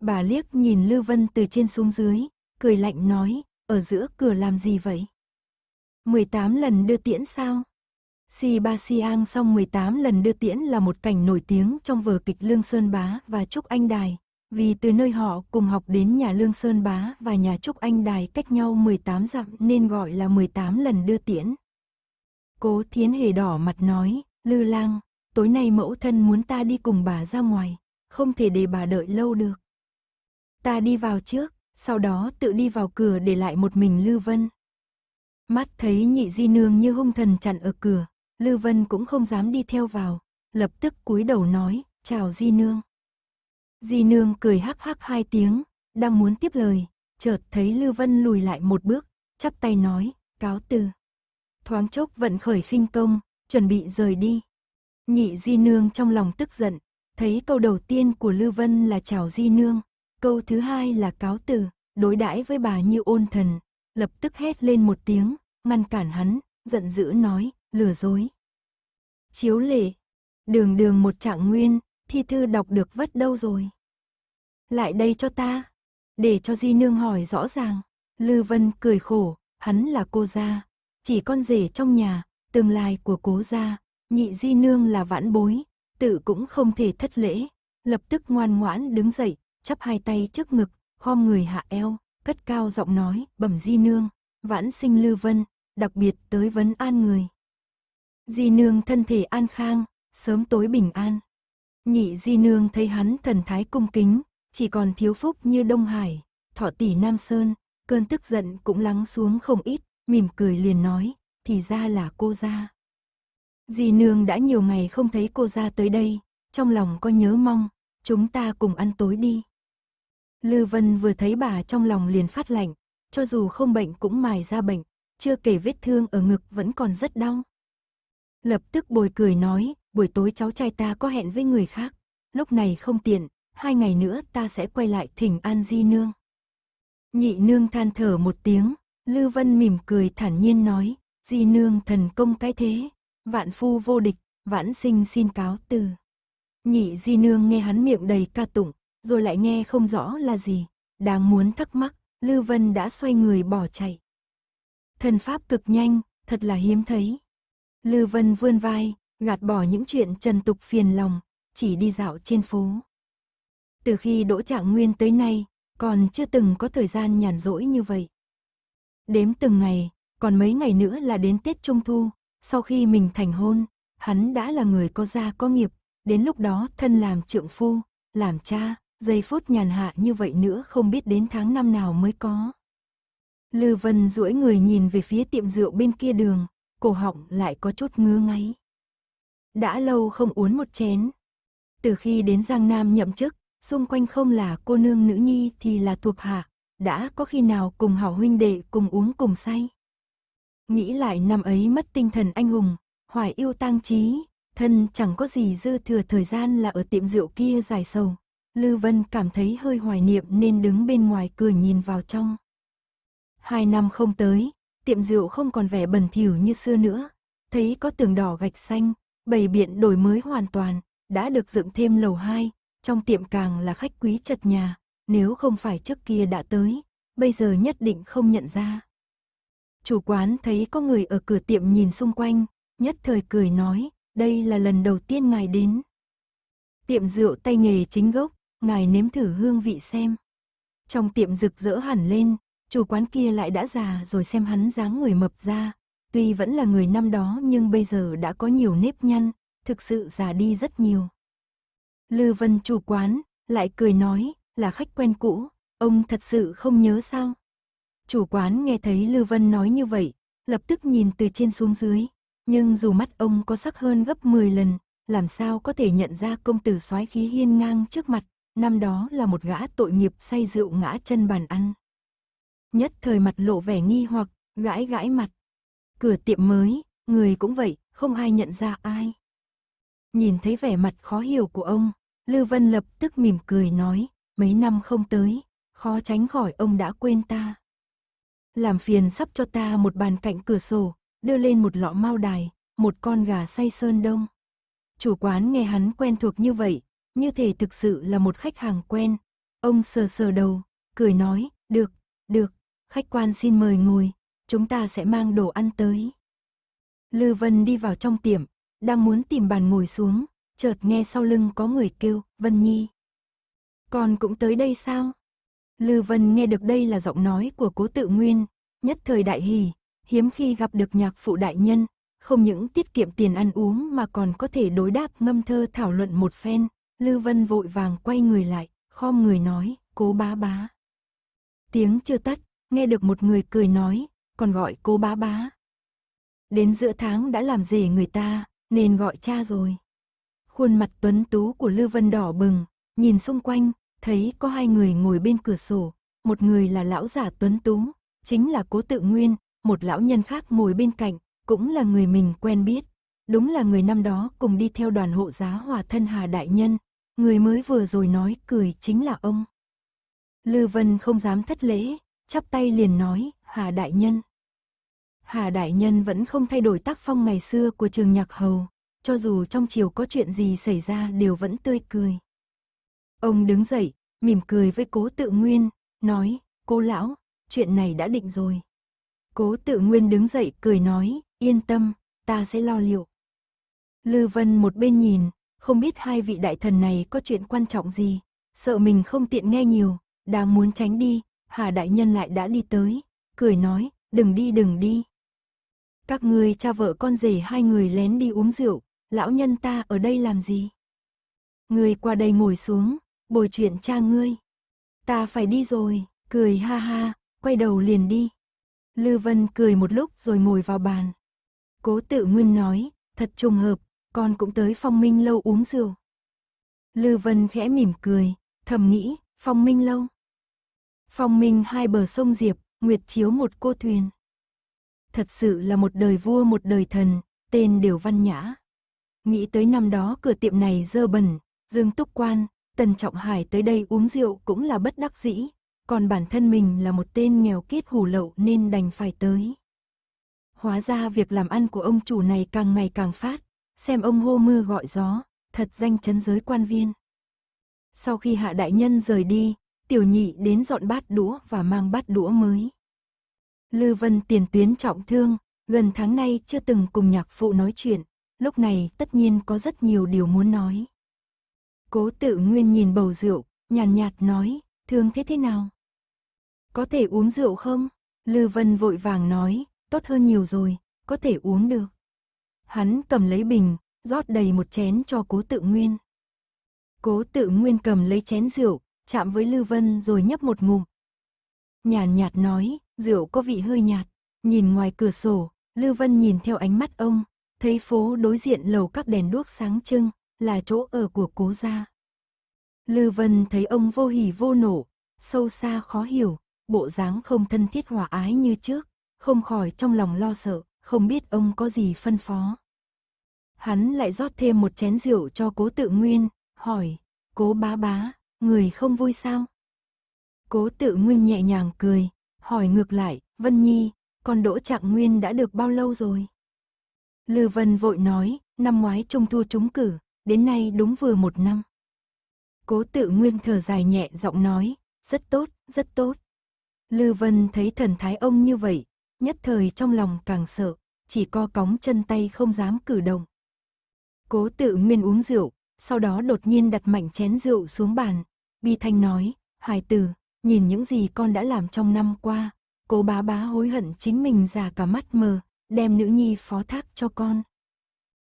Bà liếc nhìn Lư Vân từ trên xuống dưới, cười lạnh nói, ở giữa cửa làm gì vậy? 18 lần đưa tiễn sao? Si Ba Si An xong 18 lần đưa tiễn là một cảnh nổi tiếng trong vở kịch Lương Sơn Bá và Trúc Anh Đài, vì từ nơi họ cùng học đến nhà Lương Sơn Bá và nhà Trúc Anh Đài cách nhau 18 dặm nên gọi là 18 lần đưa tiễn. Cố Thiến Hề đỏ mặt nói, Lư Lang, tối nay mẫu thân muốn ta đi cùng bà ra ngoài, không thể để bà đợi lâu được. Ta đi vào trước, sau đó tự đi vào cửa để lại một mình lưu Vân. Mắt thấy nhị di nương như hung thần chặn ở cửa, lưu Vân cũng không dám đi theo vào, lập tức cúi đầu nói, chào di nương. Di nương cười hắc hắc hai tiếng, đang muốn tiếp lời, chợt thấy lưu Vân lùi lại một bước, chắp tay nói, cáo từ. Thoáng chốc vận khởi khinh công, chuẩn bị rời đi. Nhị Di Nương trong lòng tức giận, thấy câu đầu tiên của Lưu Vân là chào Di Nương, câu thứ hai là cáo từ, đối đãi với bà như ôn thần, lập tức hét lên một tiếng, ngăn cản hắn, giận dữ nói, lừa dối. Chiếu lệ, đường đường một trạng nguyên, thi thư đọc được vất đâu rồi. Lại đây cho ta, để cho Di Nương hỏi rõ ràng. Lư Vân cười khổ, hắn là cô gia, chỉ con rể trong nhà, tương lai của cố gia, Nhị di nương là vãn bối, tự cũng không thể thất lễ, lập tức ngoan ngoãn đứng dậy, chắp hai tay trước ngực, khom người hạ eo, cất cao giọng nói, bẩm di nương, vãn sinh lưu Vân, đặc biệt tới vấn an người. Di nương thân thể an khang, sớm tối bình an. Nhị di nương thấy hắn thần thái cung kính, chỉ còn thiếu phúc như Đông Hải, thọ tỷ Nam Sơn, cơn tức giận cũng lắng xuống không ít, mỉm cười liền nói, thì ra là cô ra. Dì nương đã nhiều ngày không thấy cô ra tới đây, trong lòng có nhớ mong, chúng ta cùng ăn tối đi. Lư Vân vừa thấy bà trong lòng liền phát lạnh, cho dù không bệnh cũng mài ra bệnh, chưa kể vết thương ở ngực vẫn còn rất đau. Lập tức bồi cười nói, buổi tối cháu trai ta có hẹn với người khác, lúc này không tiện, hai ngày nữa ta sẽ quay lại thỉnh an di nương. Nhị nương than thở một tiếng, Lư Vân mỉm cười thản nhiên nói, di nương thần công cái thế, vạn phu vô địch, vãn sinh xin cáo từ. Nhị di nương nghe hắn miệng đầy ca tụng, rồi lại nghe không rõ là gì, đang muốn thắc mắc, Lư Vân đã xoay người bỏ chạy. Thần pháp cực nhanh, thật là hiếm thấy. Lư Vân vươn vai, gạt bỏ những chuyện trần tục phiền lòng, chỉ đi dạo trên phố. Từ khi Đỗ Trạng Nguyên tới nay, còn chưa từng có thời gian nhàn rỗi như vậy. Đếm từng ngày, còn mấy ngày nữa là đến Tết Trung Thu, sau khi mình thành hôn, hắn đã là người có gia có nghiệp, đến lúc đó thân làm trượng phu, làm cha, giây phút nhàn hạ như vậy nữa không biết đến tháng năm nào mới có. Lư Vân duỗi người nhìn về phía tiệm rượu bên kia đường, cổ họng lại có chút ngứa ngáy. Đã lâu không uống một chén. Từ khi đến Giang Nam nhậm chức, xung quanh không là cô nương nữ nhi thì là thuộc hạ, đã có khi nào cùng hảo huynh đệ cùng uống cùng say. Nghĩ lại năm ấy mất tinh thần anh hùng, hoài yêu tang trí, thân chẳng có gì dư thừa thời gian là ở tiệm rượu kia dài sầu. Lư Vân cảm thấy hơi hoài niệm nên đứng bên ngoài cửa nhìn vào trong. Hai năm không tới, tiệm rượu không còn vẻ bẩn thỉu như xưa nữa. Thấy có tường đỏ gạch xanh, bầy biện đổi mới hoàn toàn, đã được dựng thêm lầu hai, trong tiệm càng là khách quý chật nhà, nếu không phải trước kia đã tới, bây giờ nhất định không nhận ra. Chủ quán thấy có người ở cửa tiệm nhìn xung quanh, nhất thời cười nói, đây là lần đầu tiên ngài đến. Tiệm rượu tay nghề chính gốc, ngài nếm thử hương vị xem. Trong tiệm rực rỡ hẳn lên, chủ quán kia lại đã già rồi xem hắn dáng người mập ra. Tuy vẫn là người năm đó nhưng bây giờ đã có nhiều nếp nhăn, thực sự già đi rất nhiều. Lư Vân chủ quán, lại cười nói, là khách quen cũ, ông thật sự không nhớ sao? Chủ quán nghe thấy Lư Vân nói như vậy, lập tức nhìn từ trên xuống dưới, nhưng dù mắt ông có sắc hơn gấp 10 lần, làm sao có thể nhận ra công tử soái khí hiên ngang trước mặt, năm đó là một gã tội nghiệp say rượu ngã chân bàn ăn. Nhất thời mặt lộ vẻ nghi hoặc, gãi gãi mặt. Cửa tiệm mới, người cũng vậy, không ai nhận ra ai. Nhìn thấy vẻ mặt khó hiểu của ông, Lư Vân lập tức mỉm cười nói, mấy năm không tới, khó tránh khỏi ông đã quên ta làm phiền sắp cho ta một bàn cạnh cửa sổ, đưa lên một lọ mao đài, một con gà say sơn đông. Chủ quán nghe hắn quen thuộc như vậy, như thể thực sự là một khách hàng quen. Ông sờ sờ đầu, cười nói, được, được, khách quan xin mời ngồi, chúng ta sẽ mang đồ ăn tới. Lư Vân đi vào trong tiệm, đang muốn tìm bàn ngồi xuống, chợt nghe sau lưng có người kêu, Vân Nhi. Con cũng tới đây sao? Lư Vân nghe được đây là giọng nói của cố tự nguyên, nhất thời đại hỉ, hiếm khi gặp được nhạc phụ đại nhân, không những tiết kiệm tiền ăn uống mà còn có thể đối đáp ngâm thơ thảo luận một phen. Lư Vân vội vàng quay người lại, khom người nói, cố bá bá. Tiếng chưa tắt, nghe được một người cười nói, còn gọi cố bá bá. Đến giữa tháng đã làm rể người ta, nên gọi cha rồi. Khuôn mặt tuấn tú của Lư Vân đỏ bừng, nhìn xung quanh, thấy có hai người ngồi bên cửa sổ, một người là lão giả tuấn tú, chính là cố tự nguyên, một lão nhân khác ngồi bên cạnh, cũng là người mình quen biết. Đúng là người năm đó cùng đi theo đoàn hộ giá hòa thân hà đại nhân, người mới vừa rồi nói cười chính là ông. Lư Vân không dám thất lễ, chắp tay liền nói, Hà Đại Nhân. Hà Đại Nhân vẫn không thay đổi tác phong ngày xưa của trường nhạc hầu, cho dù trong chiều có chuyện gì xảy ra đều vẫn tươi cười. Ông đứng dậy, mỉm cười với cố tự nguyên, nói, cô lão, chuyện này đã định rồi. Cố tự nguyên đứng dậy cười nói, yên tâm, ta sẽ lo liệu. Lư Vân một bên nhìn, không biết hai vị đại thần này có chuyện quan trọng gì, sợ mình không tiện nghe nhiều, đang muốn tránh đi, Hà Đại Nhân lại đã đi tới, cười nói, đừng đi đừng đi. Các ngươi cha vợ con rể hai người lén đi uống rượu, lão nhân ta ở đây làm gì? Người qua đây ngồi xuống, bồi chuyện cha ngươi. Ta phải đi rồi, cười ha ha, quay đầu liền đi. Lư Vân cười một lúc rồi ngồi vào bàn. Cố tự nguyên nói, thật trùng hợp, con cũng tới phong minh lâu uống rượu. Lư Vân khẽ mỉm cười, thầm nghĩ, phong minh lâu. Phong minh hai bờ sông Diệp, nguyệt chiếu một cô thuyền. Thật sự là một đời vua một đời thần, tên đều văn nhã. Nghĩ tới năm đó cửa tiệm này dơ bẩn, Dương Túc Quan, Tần Trọng Hải tới đây uống rượu cũng là bất đắc dĩ, còn bản thân mình là một tên nghèo kiết hủ lậu nên đành phải tới. Hóa ra việc làm ăn của ông chủ này càng ngày càng phát, xem ông hô mưa gọi gió, thật danh chấn giới quan viên. Sau khi hạ đại nhân rời đi, tiểu nhị đến dọn bát đũa và mang bát đũa mới. Lư Vân tiền tuyến trọng thương, gần tháng nay chưa từng cùng nhạc phụ nói chuyện, lúc này tất nhiên có rất nhiều điều muốn nói. Cố tự nguyên nhìn bầu rượu, nhàn nhạt, nhạt nói, thương thế thế nào? Có thể uống rượu không? Lư Vân vội vàng nói, tốt hơn nhiều rồi, có thể uống được. Hắn cầm lấy bình, rót đầy một chén cho cố tự nguyên. Cố tự nguyên cầm lấy chén rượu, chạm với Lư Vân rồi nhấp một ngụm. Nhàn nhạt, nhạt nói, rượu có vị hơi nhạt. Nhìn ngoài cửa sổ, Lư Vân nhìn theo ánh mắt ông, thấy phố đối diện lầu các đèn đuốc sáng trưng, là chỗ ở của cố gia. Lư Vân thấy ông vô hỉ vô nổ, sâu xa khó hiểu, bộ dáng không thân thiết hòa ái như trước, không khỏi trong lòng lo sợ, không biết ông có gì phân phó. Hắn lại rót thêm một chén rượu cho cố tự nguyên, hỏi, cố bá bá, người không vui sao? Cố tự nguyên nhẹ nhàng cười, hỏi ngược lại, Vân Nhi, con đỗ trạng nguyên đã được bao lâu rồi? Lư Vân vội nói, năm ngoái trung thu trúng cử, đến nay đúng vừa một năm. Cố tự nguyên thở dài nhẹ giọng nói, rất tốt, rất tốt. Lư Vân thấy thần thái ông như vậy, nhất thời trong lòng càng sợ, chỉ co cóng chân tay không dám cử động. Cố tự nguyên uống rượu, sau đó đột nhiên đặt mạnh chén rượu xuống bàn, bi thanh nói, hài tử, nhìn những gì con đã làm trong năm qua, cố bá bá hối hận chính mình già cả mắt mờ, đem nữ nhi phó thác cho con.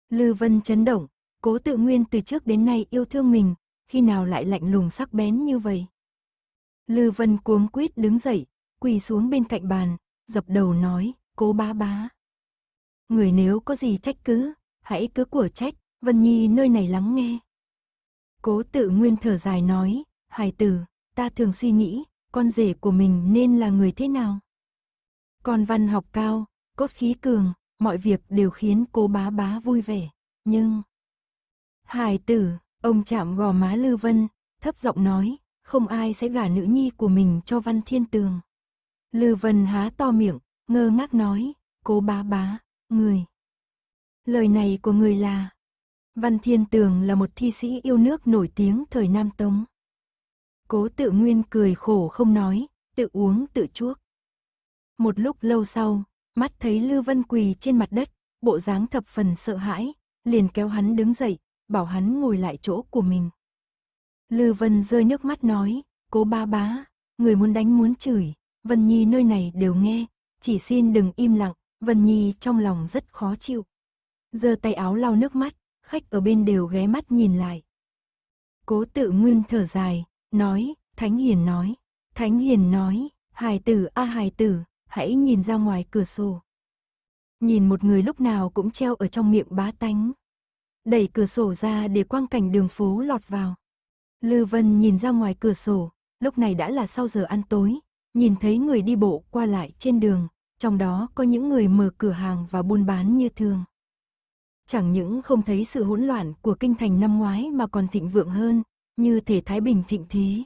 Lư Vân chấn động, Cố tự nguyên từ trước đến nay yêu thương mình, khi nào lại lạnh lùng sắc bén như vậy. Lư Vân cuống quýt đứng dậy, quỳ xuống bên cạnh bàn, dập đầu nói, cố bá bá. Người nếu có gì trách cứ, hãy cứ của trách, Vân Nhi nơi này lắng nghe. Cố tự nguyên thở dài nói, hài tử, ta thường suy nghĩ, con rể của mình nên là người thế nào? Con văn học cao, cốt khí cường, mọi việc đều khiến cố bá bá vui vẻ, nhưng... Hải tử, ông chạm gò má Lư Vân, thấp giọng nói, không ai sẽ gả nữ nhi của mình cho Văn Thiên Tường. Lư Vân há to miệng, ngơ ngác nói, cố bá bá, người. Lời này của người là, Văn Thiên Tường là một thi sĩ yêu nước nổi tiếng thời Nam Tống. Cố tự nguyên cười khổ không nói, tự uống tự chuốc. Một lúc lâu sau, mắt thấy Lư Vân quỳ trên mặt đất, bộ dáng thập phần sợ hãi, liền kéo hắn đứng dậy, bảo hắn ngồi lại chỗ của mình. Lư Vân rơi nước mắt nói, cố ba bá, người muốn đánh muốn chửi, Vân Nhi nơi này đều nghe, chỉ xin đừng im lặng, Vân Nhi trong lòng rất khó chịu. Giơ tay áo lau nước mắt, khách ở bên đều ghé mắt nhìn lại. Cố tự nguyên thở dài, nói, Thánh Hiền nói, Thánh Hiền nói, hài tử a à hài tử, hãy nhìn ra ngoài cửa sổ. Nhìn một người lúc nào cũng treo ở trong miệng bá tánh đẩy cửa sổ ra để quang cảnh đường phố lọt vào. Lư Vân nhìn ra ngoài cửa sổ, lúc này đã là sau giờ ăn tối, nhìn thấy người đi bộ qua lại trên đường, trong đó có những người mở cửa hàng và buôn bán như thường. Chẳng những không thấy sự hỗn loạn của kinh thành năm ngoái mà còn thịnh vượng hơn, như thể Thái Bình thịnh thế.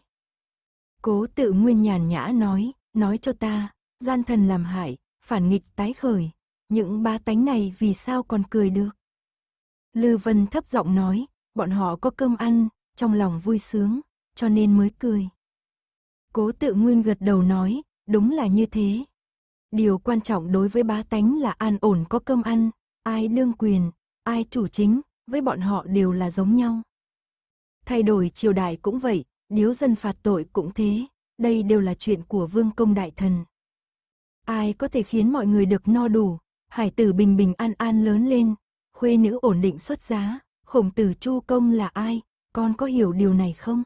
Cố tự nguyên nhàn nhã nói, nói cho ta, gian thần làm hại, phản nghịch tái khởi, những ba tánh này vì sao còn cười được. Lư Vân thấp giọng nói, bọn họ có cơm ăn, trong lòng vui sướng, cho nên mới cười. Cố tự nguyên gật đầu nói, đúng là như thế. Điều quan trọng đối với bá tánh là an ổn có cơm ăn, ai đương quyền, ai chủ chính, với bọn họ đều là giống nhau. Thay đổi triều đại cũng vậy, điếu dân phạt tội cũng thế, đây đều là chuyện của vương công đại thần. Ai có thể khiến mọi người được no đủ, hải tử bình bình an an lớn lên, khuê nữ ổn định xuất giá, khổng tử chu công là ai, con có hiểu điều này không?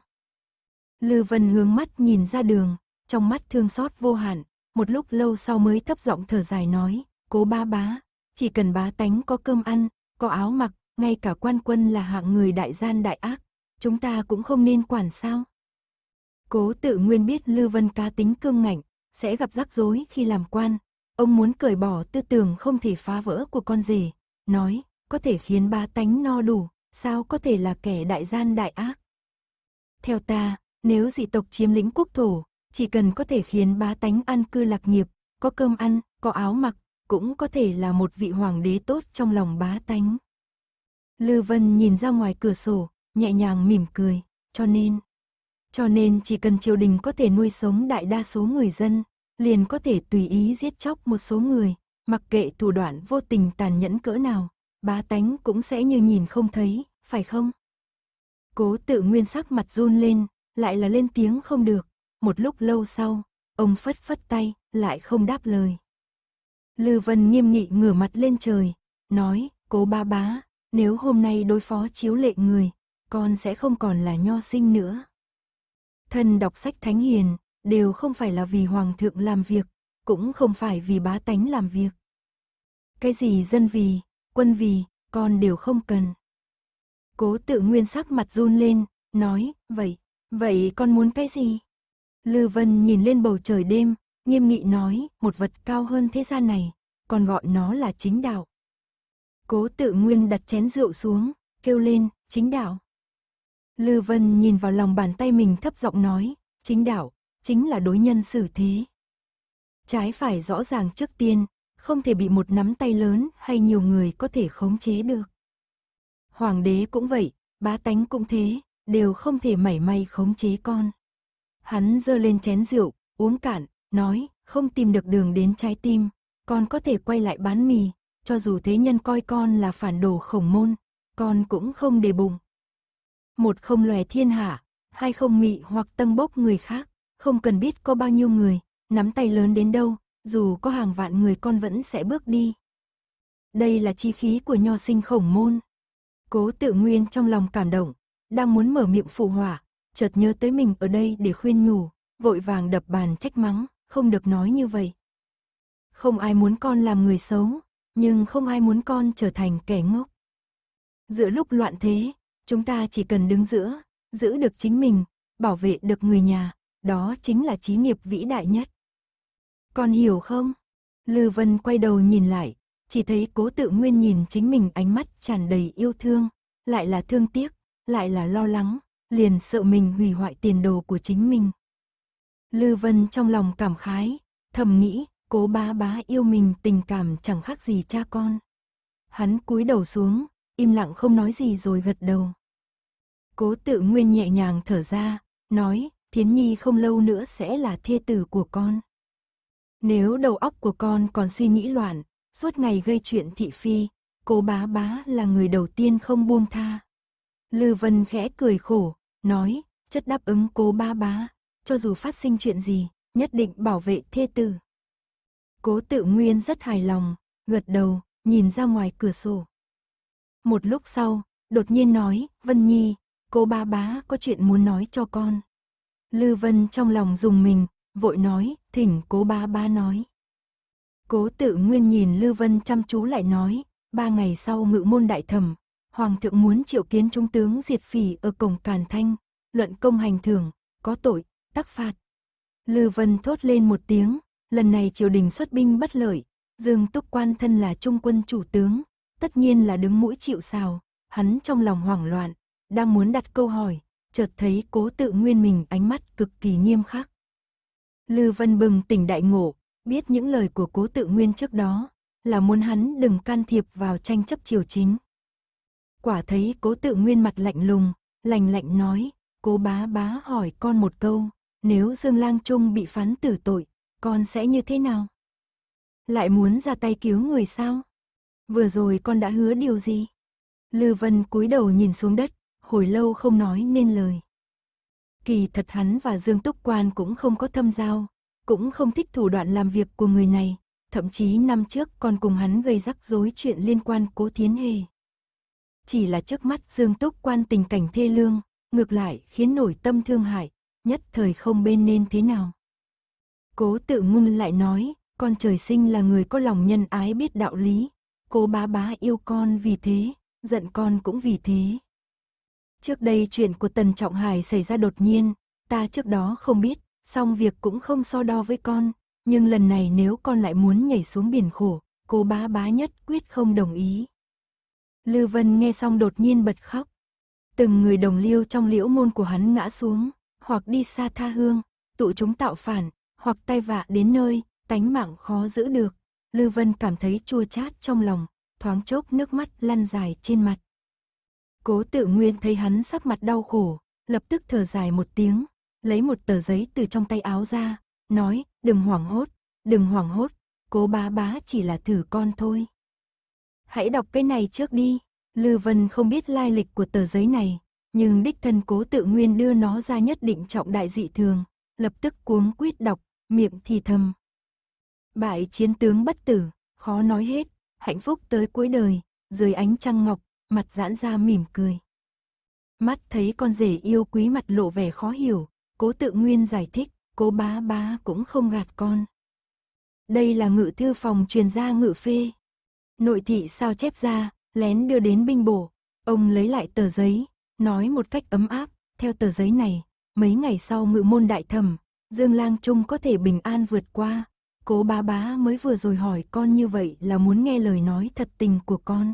Lư Vân hướng mắt nhìn ra đường, trong mắt thương xót vô hạn, một lúc lâu sau mới thấp giọng thở dài nói, cố ba bá, chỉ cần bá tánh có cơm ăn, có áo mặc, ngay cả quan quân là hạng người đại gian đại ác, chúng ta cũng không nên quản sao. Cố tự nguyên biết Lư Vân cá tính cương ngạnh, sẽ gặp rắc rối khi làm quan, ông muốn cởi bỏ tư tưởng không thể phá vỡ của con gì nói, có thể khiến ba tánh no đủ, sao có thể là kẻ đại gian đại ác. Theo ta, nếu dị tộc chiếm lĩnh quốc thổ, chỉ cần có thể khiến bá tánh ăn cư lạc nghiệp, có cơm ăn, có áo mặc, cũng có thể là một vị hoàng đế tốt trong lòng bá tánh. Lư Vân nhìn ra ngoài cửa sổ, nhẹ nhàng mỉm cười, cho nên, cho nên chỉ cần triều đình có thể nuôi sống đại đa số người dân, liền có thể tùy ý giết chóc một số người, mặc kệ thủ đoạn vô tình tàn nhẫn cỡ nào, bá tánh cũng sẽ như nhìn không thấy, phải không? Cố tự nguyên sắc mặt run lên, lại là lên tiếng không được, một lúc lâu sau, ông phất phất tay, lại không đáp lời. Lư Vân nghiêm nghị ngửa mặt lên trời, nói, cố ba bá, nếu hôm nay đối phó chiếu lệ người, con sẽ không còn là nho sinh nữa. Thân đọc sách thánh hiền, đều không phải là vì hoàng thượng làm việc, cũng không phải vì bá tánh làm việc. Cái gì dân vì, quân vì, con đều không cần. Cố tự nguyên sắc mặt run lên, nói, vậy, vậy con muốn cái gì? Lư Vân nhìn lên bầu trời đêm, nghiêm nghị nói, một vật cao hơn thế gian này, còn gọi nó là chính đạo. Cố tự nguyên đặt chén rượu xuống, kêu lên, chính đạo. Lư Vân nhìn vào lòng bàn tay mình thấp giọng nói, chính đạo, chính là đối nhân xử thế. Trái phải rõ ràng trước tiên, không thể bị một nắm tay lớn hay nhiều người có thể khống chế được. Hoàng đế cũng vậy, bá tánh cũng thế, đều không thể mảy may khống chế con. Hắn giơ lên chén rượu, uống cạn, nói, không tìm được đường đến trái tim, con có thể quay lại bán mì, cho dù thế nhân coi con là phản đồ khổng môn, con cũng không đề bụng. Một không lòe thiên hạ, hai không mị hoặc tâm bốc người khác, không cần biết có bao nhiêu người, nắm tay lớn đến đâu, dù có hàng vạn người con vẫn sẽ bước đi. Đây là chi khí của nho sinh khổng môn. Cố tự nguyên trong lòng cảm động, đang muốn mở miệng phụ hỏa, chợt nhớ tới mình ở đây để khuyên nhủ, vội vàng đập bàn trách mắng, không được nói như vậy. Không ai muốn con làm người xấu, nhưng không ai muốn con trở thành kẻ ngốc. Giữa lúc loạn thế, chúng ta chỉ cần đứng giữa, giữ được chính mình, bảo vệ được người nhà, đó chính là trí nghiệp vĩ đại nhất. Con hiểu không? Lư Vân quay đầu nhìn lại, chỉ thấy cố tự nguyên nhìn chính mình ánh mắt tràn đầy yêu thương, lại là thương tiếc, lại là lo lắng, liền sợ mình hủy hoại tiền đồ của chính mình. Lư Vân trong lòng cảm khái, thầm nghĩ, cố bá bá yêu mình tình cảm chẳng khác gì cha con. Hắn cúi đầu xuống, im lặng không nói gì rồi gật đầu. Cố tự nguyên nhẹ nhàng thở ra, nói, Thiến Nhi không lâu nữa sẽ là thê tử của con. Nếu đầu óc của con còn suy nghĩ loạn, suốt ngày gây chuyện thị phi, cô bá bá là người đầu tiên không buông tha. Lư Vân khẽ cười khổ, nói, chất đáp ứng cô ba bá, cho dù phát sinh chuyện gì, nhất định bảo vệ thê tử. Cố tự nguyên rất hài lòng, gật đầu, nhìn ra ngoài cửa sổ. Một lúc sau, đột nhiên nói, Vân Nhi, cô ba bá có chuyện muốn nói cho con. Lư Vân trong lòng dùng mình, vội nói, thỉnh cố ba ba nói. Cố tự nguyên nhìn Lư Vân chăm chú lại nói, ba ngày sau ngự môn đại thẩm, Hoàng thượng muốn triệu kiến trung tướng diệt phỉ ở cổng Càn Thanh, luận công hành thưởng, có tội, tắc phạt. Lư Vân thốt lên một tiếng, lần này triều đình xuất binh bất lợi, Dương Túc Quan thân là trung quân chủ tướng, tất nhiên là đứng mũi chịu sào, hắn trong lòng hoảng loạn, đang muốn đặt câu hỏi, chợt thấy cố tự nguyên mình ánh mắt cực kỳ nghiêm khắc. Lư Vân bừng tỉnh đại ngộ, biết những lời của cố tự nguyên trước đó, là muốn hắn đừng can thiệp vào tranh chấp triều chính. Quả thấy cố tự nguyên mặt lạnh lùng, lành lạnh nói, cố bá bá hỏi con một câu, nếu Dương Lang Trung bị phán tử tội, con sẽ như thế nào? Lại muốn ra tay cứu người sao? Vừa rồi con đã hứa điều gì? Lư Vân cúi đầu nhìn xuống đất, hồi lâu không nói nên lời. Kỳ thật hắn và Dương Túc Quan cũng không có thâm giao, cũng không thích thủ đoạn làm việc của người này, thậm chí năm trước còn cùng hắn gây rắc rối chuyện liên quan cố thiến hề. Chỉ là trước mắt Dương Túc Quan tình cảnh thê lương, ngược lại khiến nổi tâm thương hại, nhất thời không bên nên thế nào. Cố tự Ngung lại nói, con trời sinh là người có lòng nhân ái biết đạo lý, cố bá bá yêu con vì thế, giận con cũng vì thế. Trước đây chuyện của Tần Trọng Hải xảy ra đột nhiên, ta trước đó không biết, xong việc cũng không so đo với con, nhưng lần này nếu con lại muốn nhảy xuống biển khổ, cô bá bá nhất quyết không đồng ý. lưu Vân nghe xong đột nhiên bật khóc. Từng người đồng liêu trong liễu môn của hắn ngã xuống, hoặc đi xa tha hương, tụ chúng tạo phản, hoặc tay vạ đến nơi, tánh mạng khó giữ được. lưu Vân cảm thấy chua chát trong lòng, thoáng chốc nước mắt lăn dài trên mặt. Cố tự nguyên thấy hắn sắc mặt đau khổ, lập tức thở dài một tiếng, lấy một tờ giấy từ trong tay áo ra, nói, đừng hoảng hốt, đừng hoảng hốt, cố bá bá chỉ là thử con thôi. Hãy đọc cái này trước đi, Lư Vân không biết lai lịch của tờ giấy này, nhưng đích thân cố tự nguyên đưa nó ra nhất định trọng đại dị thường, lập tức cuống quýt đọc, miệng thì thầm. Bại chiến tướng bất tử, khó nói hết, hạnh phúc tới cuối đời, dưới ánh trăng ngọc, mặt giãn ra mỉm cười. Mắt thấy con rể yêu quý mặt lộ vẻ khó hiểu, cố tự nguyên giải thích, cố bá bá cũng không gạt con. Đây là ngự thư phòng truyền gia ngự phê. Nội thị sao chép ra, lén đưa đến binh bổ. Ông lấy lại tờ giấy, nói một cách ấm áp, theo tờ giấy này, mấy ngày sau ngự môn đại thẩm, Dương Lang Trung có thể bình an vượt qua. Cố bá bá mới vừa rồi hỏi con như vậy là muốn nghe lời nói thật tình của con.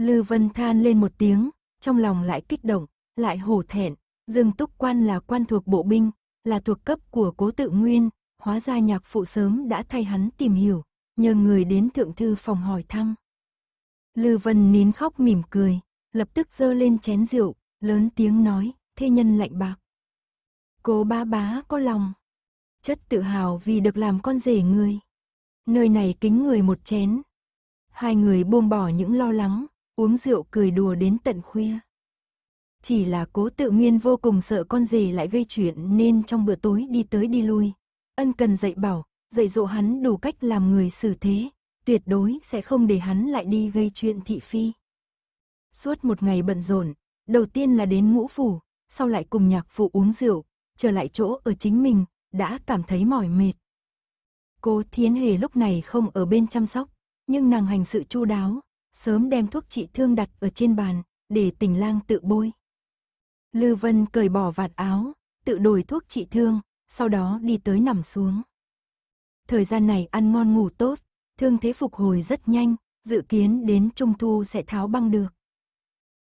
Lư Vân than lên một tiếng, trong lòng lại kích động, lại hổ thẹn. Dương Túc Quan là quan thuộc bộ binh, là thuộc cấp của cố tự nguyên, hóa ra nhạc phụ sớm đã thay hắn tìm hiểu, nhờ người đến thượng thư phòng hỏi thăm. Lư Vân nín khóc mỉm cười, lập tức giơ lên chén rượu, lớn tiếng nói, thê nhân lạnh bạc. Cố ba bá có lòng, chất tự hào vì được làm con rể người. Nơi này kính người một chén. Hai người buông bỏ những lo lắng, uống rượu cười đùa đến tận khuya. Chỉ là cố tự nguyên vô cùng sợ con rể lại gây chuyện nên trong bữa tối đi tới đi lui. Ân cần dạy bảo, dạy dỗ hắn đủ cách làm người xử thế, tuyệt đối sẽ không để hắn lại đi gây chuyện thị phi. Suốt một ngày bận rộn, đầu tiên là đến ngũ phủ, sau lại cùng nhạc phụ uống rượu, trở lại chỗ ở chính mình, đã cảm thấy mỏi mệt. Cô Thiến Hề lúc này không ở bên chăm sóc, nhưng nàng hành sự chu đáo, sớm đem thuốc trị thương đặt ở trên bàn, để tình lang tự bôi. Lư Vân cởi bỏ vạt áo, tự đổi thuốc trị thương, sau đó đi tới nằm xuống. Thời gian này ăn ngon ngủ tốt, thương thế phục hồi rất nhanh, dự kiến đến trung thu sẽ tháo băng được.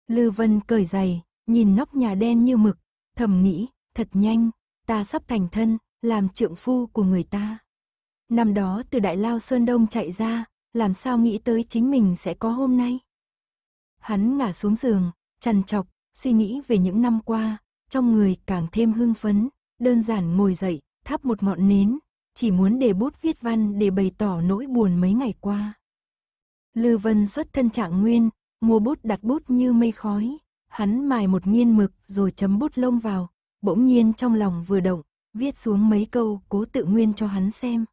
Lư Vân cởi giày, nhìn nóc nhà đen như mực, thầm nghĩ, thật nhanh, ta sắp thành thân, làm trượng phu của người ta. Năm đó từ Đại Lao Sơn Đông chạy ra, làm sao nghĩ tới chính mình sẽ có hôm nay. Hắn ngả xuống giường, trằn trọc suy nghĩ về những năm qua, trong người càng thêm hưng phấn, đơn giản ngồi dậy, thắp một ngọn nến, chỉ muốn để bút viết văn để bày tỏ nỗi buồn mấy ngày qua. Lư Vân xuất thân trạng nguyên, mua bút đặt bút như mây khói, hắn mài một nghiên mực rồi chấm bút lông vào, bỗng nhiên trong lòng vừa động, viết xuống mấy câu cố tự nguyên cho hắn xem.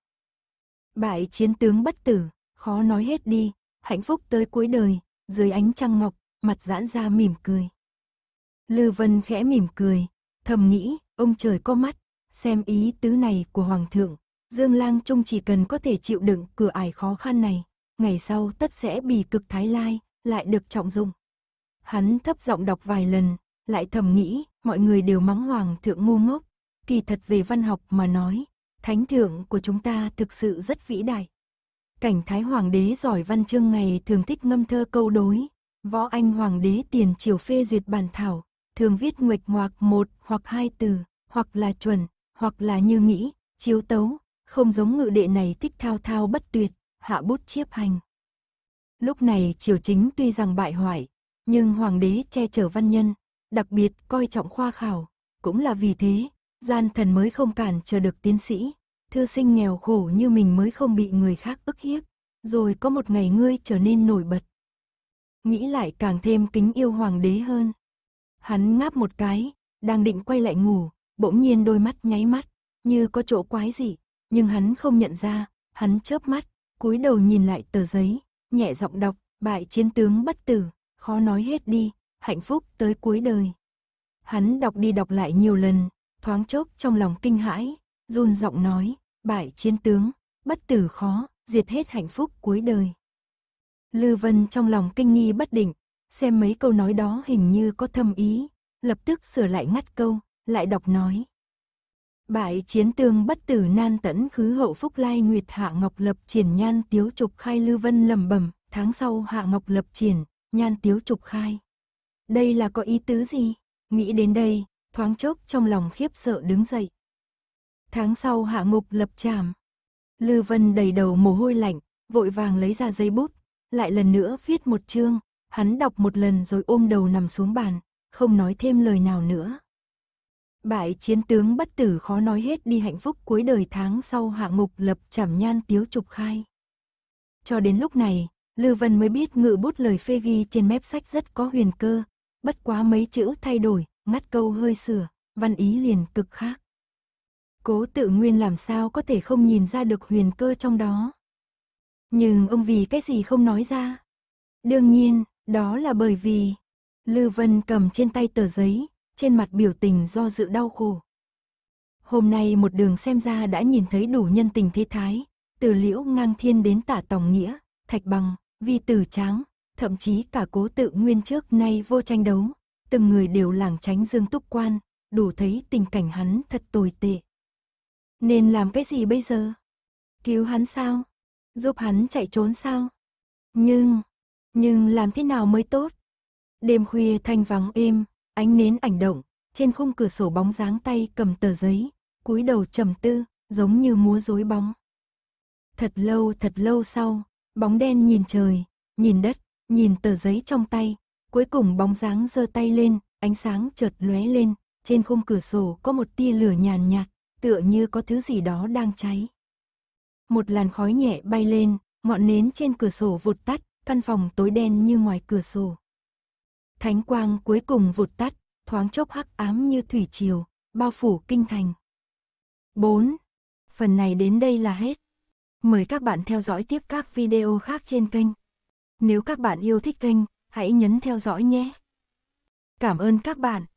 Bại chiến tướng bất tử, khó nói hết đi, hạnh phúc tới cuối đời, dưới ánh trăng ngọc, mặt giãn ra mỉm cười. Lư Vân khẽ mỉm cười, thầm nghĩ, ông trời có mắt, xem ý tứ này của Hoàng thượng, Dương Lang Trung chỉ cần có thể chịu đựng cửa ải khó khăn này, ngày sau tất sẽ bị cực thái lai, lại được trọng dụng. Hắn thấp giọng đọc vài lần, lại thầm nghĩ, mọi người đều mắng Hoàng thượng ngu ngốc, kỳ thật về văn học mà nói, thánh thượng của chúng ta thực sự rất vĩ đại. Cảnh Thái Hoàng đế giỏi văn chương ngày thường thích ngâm thơ câu đối. Võ Anh Hoàng đế tiền triều phê duyệt bản thảo, thường viết nguệch ngoạc một hoặc hai từ, hoặc là chuẩn, hoặc là như nghĩ, chiếu tấu, không giống ngự đệ này thích thao thao bất tuyệt, hạ bút chiếp hành. Lúc này triều chính tuy rằng bại hoại, nhưng hoàng đế che chở văn nhân, đặc biệt coi trọng khoa khảo, cũng là vì thế, gian thần mới không cản chờ được tiến sĩ thư sinh nghèo khổ như mình mới không bị người khác ức hiếp, rồi có một ngày ngươi trở nên nổi bật. Nghĩ lại càng thêm kính yêu hoàng đế hơn. Hắn ngáp một cái, đang định quay lại ngủ, bỗng nhiên đôi mắt nháy mắt, như có chỗ quái gì, nhưng hắn không nhận ra, hắn chớp mắt, cúi đầu nhìn lại tờ giấy, nhẹ giọng đọc, bại chiến tướng bất tử, khó nói hết đi, hạnh phúc tới cuối đời. Hắn đọc đi đọc lại nhiều lần, thoáng chốc trong lòng kinh hãi, run giọng nói, bại chiến tướng, bất tử khó, diệt hết hạnh phúc cuối đời. Lư Vân trong lòng kinh nghi bất định, xem mấy câu nói đó hình như có thâm ý, lập tức sửa lại ngắt câu, lại đọc nói. Bại chiến tương bất tử nan tẫn khứ hậu phúc lai nguyệt hạ ngọc lập triển nhan tiếu trục khai Lư Vân lầm bẩm tháng sau hạ ngọc lập triển, nhan tiếu trục khai. Đây là có ý tứ gì? Nghĩ đến đây, thoáng chốc trong lòng khiếp sợ đứng dậy. Tháng sau hạ ngục lập trảm. Lư Vân đầy đầu mồ hôi lạnh, vội vàng lấy ra giấy bút, lại lần nữa viết một chương, hắn đọc một lần rồi ôm đầu nằm xuống bàn, không nói thêm lời nào nữa. Bại chiến tướng bất tử khó nói hết đi hạnh phúc cuối đời tháng sau hạ ngục lập trảm nhan tiếu trục khai. Cho đến lúc này, Lư Vân mới biết ngự bút lời phê ghi trên mép sách rất có huyền cơ, bất quá mấy chữ thay đổi, ngắt câu hơi sửa, văn ý liền cực khác. Cố tự nguyên làm sao có thể không nhìn ra được huyền cơ trong đó. Nhưng ông vì cái gì không nói ra? Đương nhiên, đó là bởi vì... Lư Vân cầm trên tay tờ giấy, trên mặt biểu tình do dự đau khổ. Hôm nay một đường xem ra đã nhìn thấy đủ nhân tình thế thái, từ liễu ngang thiên đến tả tòng nghĩa, thạch bằng, vi tử tráng, thậm chí cả cố tự nguyên trước nay vô tranh đấu, từng người đều lảng tránh dương túc quan, đủ thấy tình cảnh hắn thật tồi tệ. Nên làm cái gì bây giờ? Cứu hắn sao? Giúp hắn chạy trốn sao? Nhưng, nhưng làm thế nào mới tốt? Đêm khuya thanh vắng êm, ánh nến ảnh động, trên khung cửa sổ bóng dáng tay cầm tờ giấy, cúi đầu trầm tư, giống như múa rối bóng. Thật lâu thật lâu sau, bóng đen nhìn trời, nhìn đất, nhìn tờ giấy trong tay, cuối cùng bóng dáng giơ tay lên, ánh sáng chợt lóe lên, trên khung cửa sổ có một tia lửa nhàn nhạt, tựa như có thứ gì đó đang cháy. Một làn khói nhẹ bay lên, ngọn nến trên cửa sổ vụt tắt, căn phòng tối đen như ngoài cửa sổ. Thánh quang cuối cùng vụt tắt, thoáng chốc hắc ám như thủy triều, bao phủ kinh thành. 4. Phần này đến đây là hết. Mời các bạn theo dõi tiếp các video khác trên kênh. Nếu các bạn yêu thích kênh, hãy nhấn theo dõi nhé. Cảm ơn các bạn.